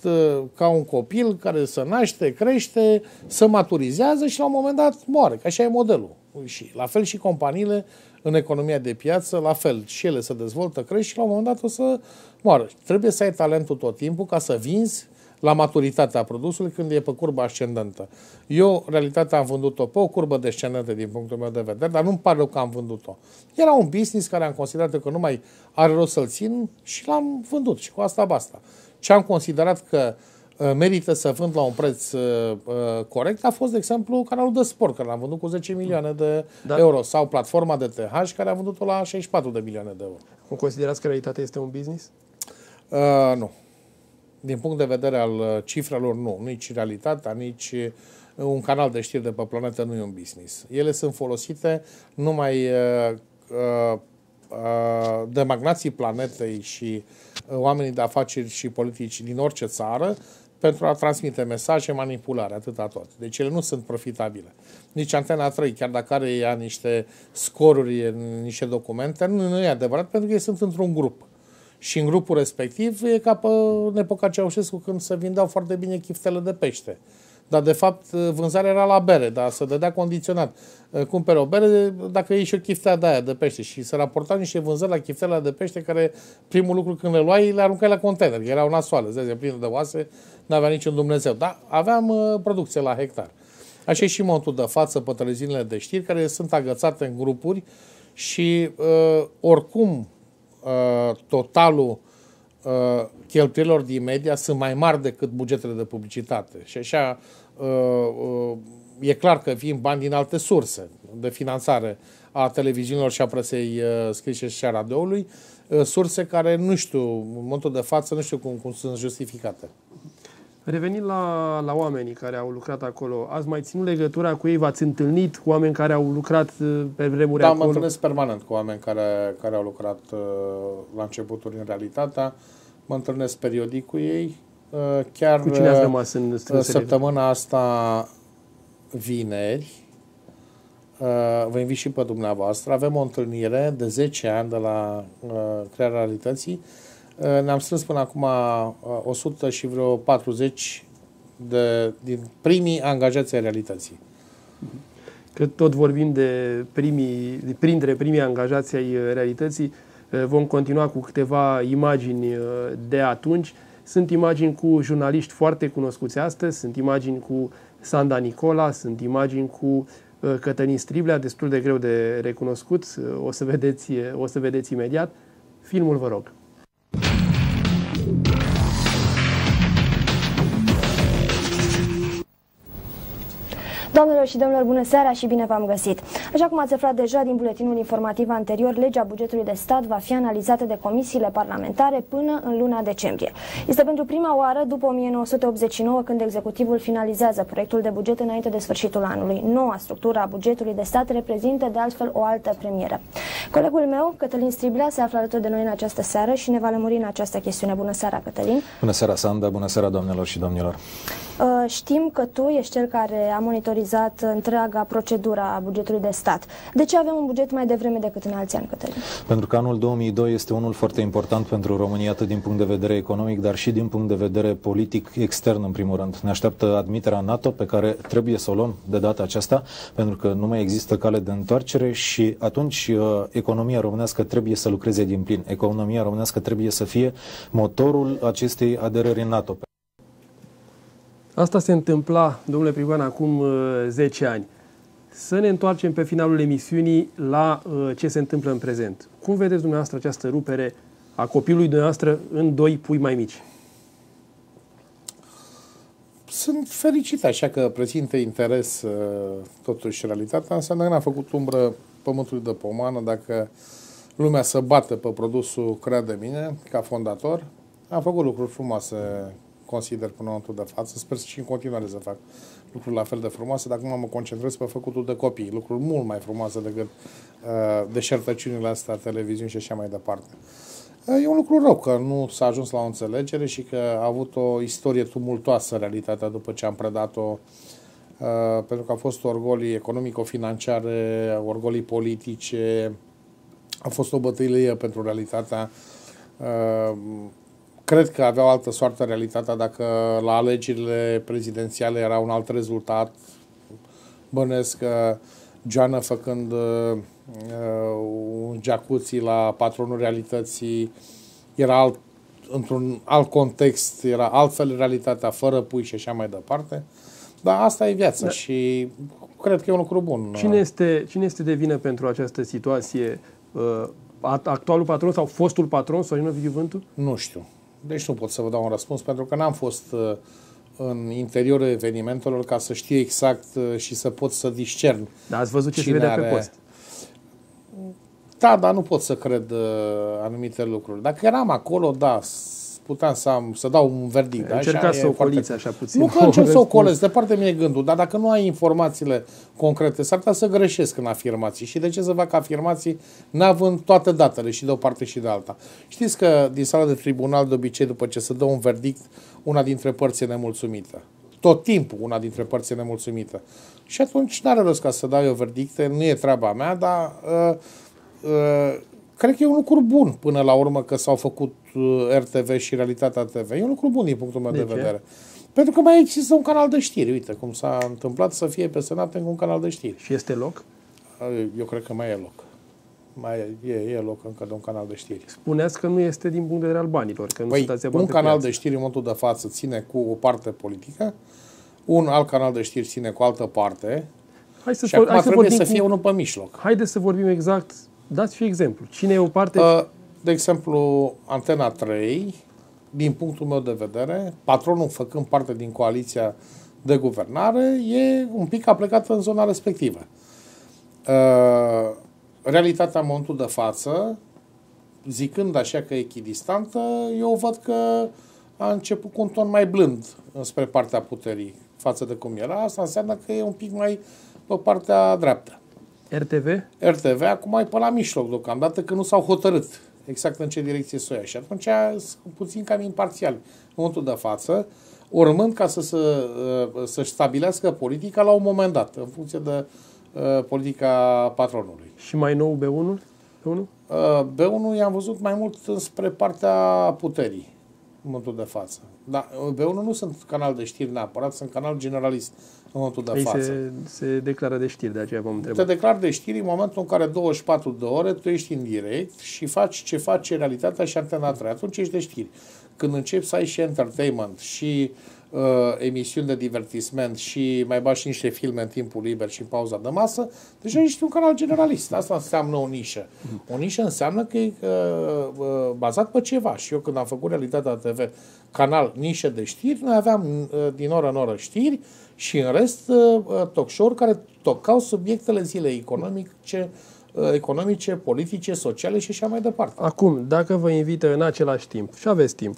ca un copil care se naște, crește, se maturizează și la un moment dat moare, că așa e modelul. Și la fel și companiile în economia de piață, la fel, și ele se dezvoltă, crește și la un moment dat o să moară. Trebuie să ai talentul tot timpul ca să vinzi, la maturitatea produsului când e pe curba ascendentă. Eu, realitatea, am vândut-o pe o curbă descendentă din punctul meu de vedere, dar nu-mi pare că am vândut-o. Era un business care am considerat că nu mai are rost să-l țin și l-am vândut și cu asta basta. Ce am considerat că uh, merită să vând la un preț uh, uh, corect a fost, de exemplu, canalul de sport, care l-am vândut cu 10 milioane de da. euro, sau platforma de TH, care a vândut-o la 64 de milioane de euro. Nu considerați că realitatea este un business? Uh, nu. Din punct de vedere al uh, cifrelor, nu. Nici realitatea, nici uh, un canal de știri de pe planetă nu e un business. Ele sunt folosite numai uh, de magnații planetei și oamenii de afaceri și politici din orice țară pentru a transmite mesaje manipulare, atâta tot. Deci ele nu sunt profitabile. Nici Antena 3, chiar dacă are ea niște scoruri, niște documente, nu, nu e adevărat pentru că ei sunt într-un grup. Și în grupul respectiv e ca pe nepoca Ceaușescu când se vindeau foarte bine chiftele de pește. Dar de fapt vânzarea era la bere, dar se dădea condiționat. Cumpere o bere dacă iei și o chiftea de aia de pește și se raportau niște vânzări la chiftele de pește care primul lucru când le luai le aruncai la container, că erau nasoale, zice, plină de oase, n-avea niciun Dumnezeu. Dar aveam uh, producție la hectar. Așa e și montul de față pe televiziunile de știri care sunt agățate în grupuri și uh, oricum Uh, totalul uh, cheltuielor din media sunt mai mari decât bugetele de publicitate. Și așa uh, e clar că vin bani din alte surse de finanțare a televiziunilor și a presei scrise și a radioului, surse care nu știu, în momentul de față, nu știu cum, cum sunt justificate. Revenind la, la oamenii care au lucrat acolo, ați mai ținut legătura cu ei? V-ați întâlnit cu oameni care au lucrat uh, pe vremuri da, acolo? Da, mă întâlnesc permanent cu oameni care, care au lucrat uh, la începuturi în realitatea. Mă întâlnesc periodic cu ei. Uh, chiar cu cine ați rămas în Săptămâna asta vineri, vă invit și pe dumneavoastră, avem o întâlnire de 10 ani de la crearea realității Eh, ne-am strâns până acum 100 eh, și vreo 40 de, din primii angajați ai realității. Că tot vorbim de primii, de printre primii angajați ai eh, realității, vom continua cu câteva imagini de atunci. Sunt imagini cu jurnaliști foarte cunoscuți astăzi, sunt imagini cu Sanda Nicola, sunt imagini cu Cătălin Striblea, destul de greu de recunoscut, o să vedeți, o să vedeți imediat. Filmul vă rog. Doamnelor și domnilor, bună seara și bine v-am găsit! Așa cum ați aflat deja din buletinul informativ anterior, legea bugetului de stat va fi analizată de comisiile parlamentare până în luna decembrie. Este pentru prima oară după 1989 când executivul finalizează proiectul de buget înainte de sfârșitul anului. Noua structură a bugetului de stat reprezintă de altfel o altă premieră. Colegul meu, Cătălin Striblea, se află alături de noi în această seară și ne va lămuri în această chestiune. Bună seara, Cătălin! Bună seara, Sanda! Bună seara, doamnelor și domnilor! Uh, știm că tu ești cel care a monitorizat întreaga procedura a bugetului de stat. De ce avem un buget mai devreme decât în alți ani, Cătălin? Pentru că anul 2002 este unul foarte important pentru România, atât din punct de vedere economic, dar și din punct de vedere politic extern, în primul rând. Ne așteaptă admiterea NATO, pe care trebuie să o luăm de data aceasta, pentru că nu mai există cale de întoarcere și atunci uh, economia românească trebuie să lucreze din plin. Economia românească trebuie să fie motorul acestei aderări în NATO. Asta se întâmpla, domnule Prigoan, acum 10 uh, ani. Să ne întoarcem pe finalul emisiunii la uh, ce se întâmplă în prezent. Cum vedeți dumneavoastră această rupere a copilului dumneavoastră în doi pui mai mici? Sunt fericit așa că prezintă interes uh, totuși realitatea, înseamnă că n-a făcut umbră pământului de pomană dacă lumea să bată pe produsul Crea de mine, ca fondator, am făcut lucruri frumoase consider până în momentul de față. Sper și în continuare să fac lucruri la fel de frumoase, Dar acum mă concentrez pe făcutul de copii, lucruri mult mai frumoase decât uh, deșertăciunile astea, televiziuni și așa mai departe. Uh, e un lucru rău că nu s-a ajuns la o înțelegere și că a avut o istorie tumultoasă realitatea după ce am predat-o, uh, pentru că a fost orgolii economico-financiare, orgolii politice, a fost o bătălie pentru realitatea uh, cred că aveau altă soartă realitatea dacă la alegerile prezidențiale era un alt rezultat. Bănesc că Joana făcând uh, uh, un jacuzzi la patronul realității era alt, într-un alt context, era altfel realitatea, fără pui și așa mai departe. Dar asta e viața da. și cred că e un lucru bun. Cine este, cine este de vină pentru această situație? Uh, actualul patron sau fostul patron, să nu cuvântul? Nu știu. Deci nu pot să vă dau un răspuns pentru că n-am fost uh, în interiorul evenimentelor ca să știu exact uh, și să pot să discern. Dar ați văzut ce se vedea are... pe post. Da, dar nu pot să cred uh, anumite lucruri. Dacă eram acolo, da, puteam să, am, să dau un verdict. Încerca să o foarte... așa puțin. Nu că încerc să o colesc, departe mi-e gândul, dar dacă nu ai informațiile concrete, s-ar putea să greșesc în afirmații. Și de ce să fac afirmații neavând toate datele și de o parte și de alta? Știți că din sala de tribunal, de obicei, după ce se dă un verdict, una dintre părți e nemulțumită. Tot timpul una dintre părți e nemulțumită. Și atunci n-are rost ca să dau eu verdicte, nu e treaba mea, dar uh, uh, Cred că e un lucru bun până la urmă că s-au făcut uh, RTV și Realitatea TV. E un lucru bun din punctul meu de, de vedere. Pentru că mai există un canal de știri. Uite cum s-a întâmplat să fie Senat în un canal de știri. Și este loc? Eu cred că mai e loc mai e, e loc încă de un canal de știri. Spuneați că nu este din punct de vedere al banilor, că nu păi, un canal de știri în momentul de față ține cu o parte politică, un alt canal de știri ține cu altă parte hai să și acum hai trebuie să, vorbim, să fie unul pe mijloc. Haideți să vorbim exact Dați și exemplu. Cine e o parte... Uh, de exemplu, Antena 3, din punctul meu de vedere, patronul făcând parte din coaliția de guvernare, e un pic a plecat în zona respectivă. Uh, realitatea în momentul de față, zicând așa că echidistantă, eu văd că a început cu un ton mai blând spre partea puterii față de cum era. Asta înseamnă că e un pic mai pe partea dreaptă. RTV? RTV acum e pe la mijloc deocamdată, că nu s-au hotărât exact în ce direcție să o ia. Și atunci sunt puțin cam imparțial în momentul de față, urmând ca să, să, uh, să-și stabilească politica la un moment dat, în funcție de uh, politica patronului. Și mai nou B1? B1? Uh, B1 i-am văzut mai mult spre partea puterii în momentul de față. Dar uh, B1 nu sunt canal de știri neapărat, sunt canal generalist în momentul de Ei față. Se, se declară de știri, de aceea vom întreba. Te declar de știri în momentul în care 24 de ore tu ești în direct și faci ce face realitatea și antena 3. Atunci ești de știri. Când începi să ai și entertainment și uh, uh, emisiuni de divertisment și mai bași și niște filme în timpul liber și în pauza de masă, deja ești un canal generalist. Asta înseamnă o nișă. O nișă înseamnă că e uh, uh bazat pe ceva. Și eu când am făcut Realitatea TV, canal nișă de știri, noi aveam uh, din oră în oră știri și în rest uh, uh talk show care tocau subiectele zilei economice, uh, economice, politice, sociale și așa mai departe. Acum, dacă vă invită în același timp și aveți timp,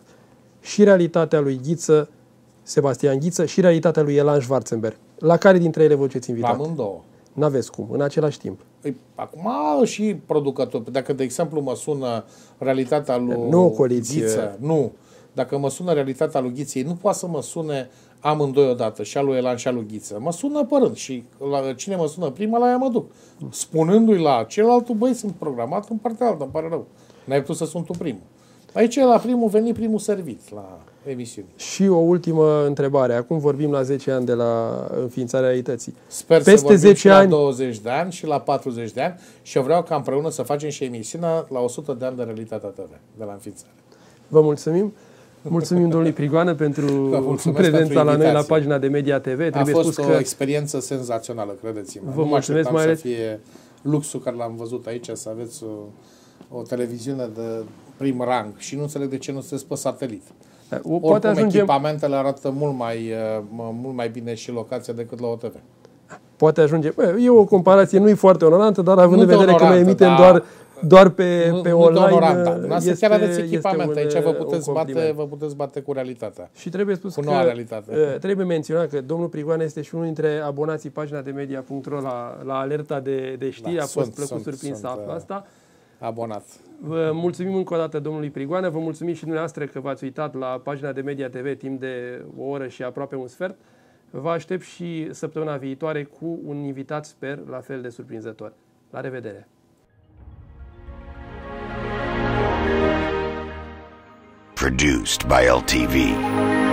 și realitatea lui Ghiță Sebastian Ghiță și realitatea lui Elan Schwarzenberg. La care dintre ele vă ce invitat? La amândouă. N-aveți cum, în același timp. Păi, acum și producător. Păi dacă, de exemplu, mă sună realitatea lui nu Ghiță, nu. Dacă mă sună realitatea lui Ghiță, nu poate să mă sune amândoi odată, și al lui Elan și al lui Ghiță. Mă sună părând și la cine mă sună prima, la ea mă duc. Spunându-i la celălalt, băi, sunt programat în partea altă, îmi pare rău. N-ai putut să sunt tu primul. Aici la primul veni, primul servit. La emisiuni. Și o ultimă întrebare. Acum vorbim la 10 ani de la înființarea ITății. Sper Peste să 10 ani... la 20 de ani și la 40 de ani și eu vreau ca împreună să facem și emisiunea la 100 de ani de Realitatea TV, de la înființare. Vă mulțumim. Mulțumim domnului Prigoană pentru prezența pentru la noi la pagina de Media TV. A Trebuie fost spus o că... experiență senzațională, credeți-mă. Vă nu mulțumesc mai ales. să fie luxul care l-am văzut aici, să aveți o, o televiziune de prim rang și nu înțeleg de ce nu sunteți pe satelit o, Oricum, poate ajungem... echipamentele arată mult mai, mult mai bine și locația decât la OTV. Poate ajunge... e o comparație, nu e foarte onorantă, dar având nu în vedere că noi emitem da, doar, doar pe, nu, pe online... Nu onorantă. Este, chiar aveți echipament. Aici vă uh, puteți, bate, vă puteți bate cu realitatea. Și trebuie spus cu că realitate. Uh, trebuie menționat că domnul Prigoane este și unul dintre abonații pagina de media.ro la, la alerta de, de știri. Da, A fost sunt, plăcut sunt, surprins sunt, să aflu uh, asta abonat. Vă mulțumim încă o dată domnului Prigoană, vă mulțumim și dumneavoastră că v-ați uitat la pagina de Media TV timp de o oră și aproape un sfert. Vă aștept și săptămâna viitoare cu un invitat, sper, la fel de surprinzător. La revedere! Produced by LTV.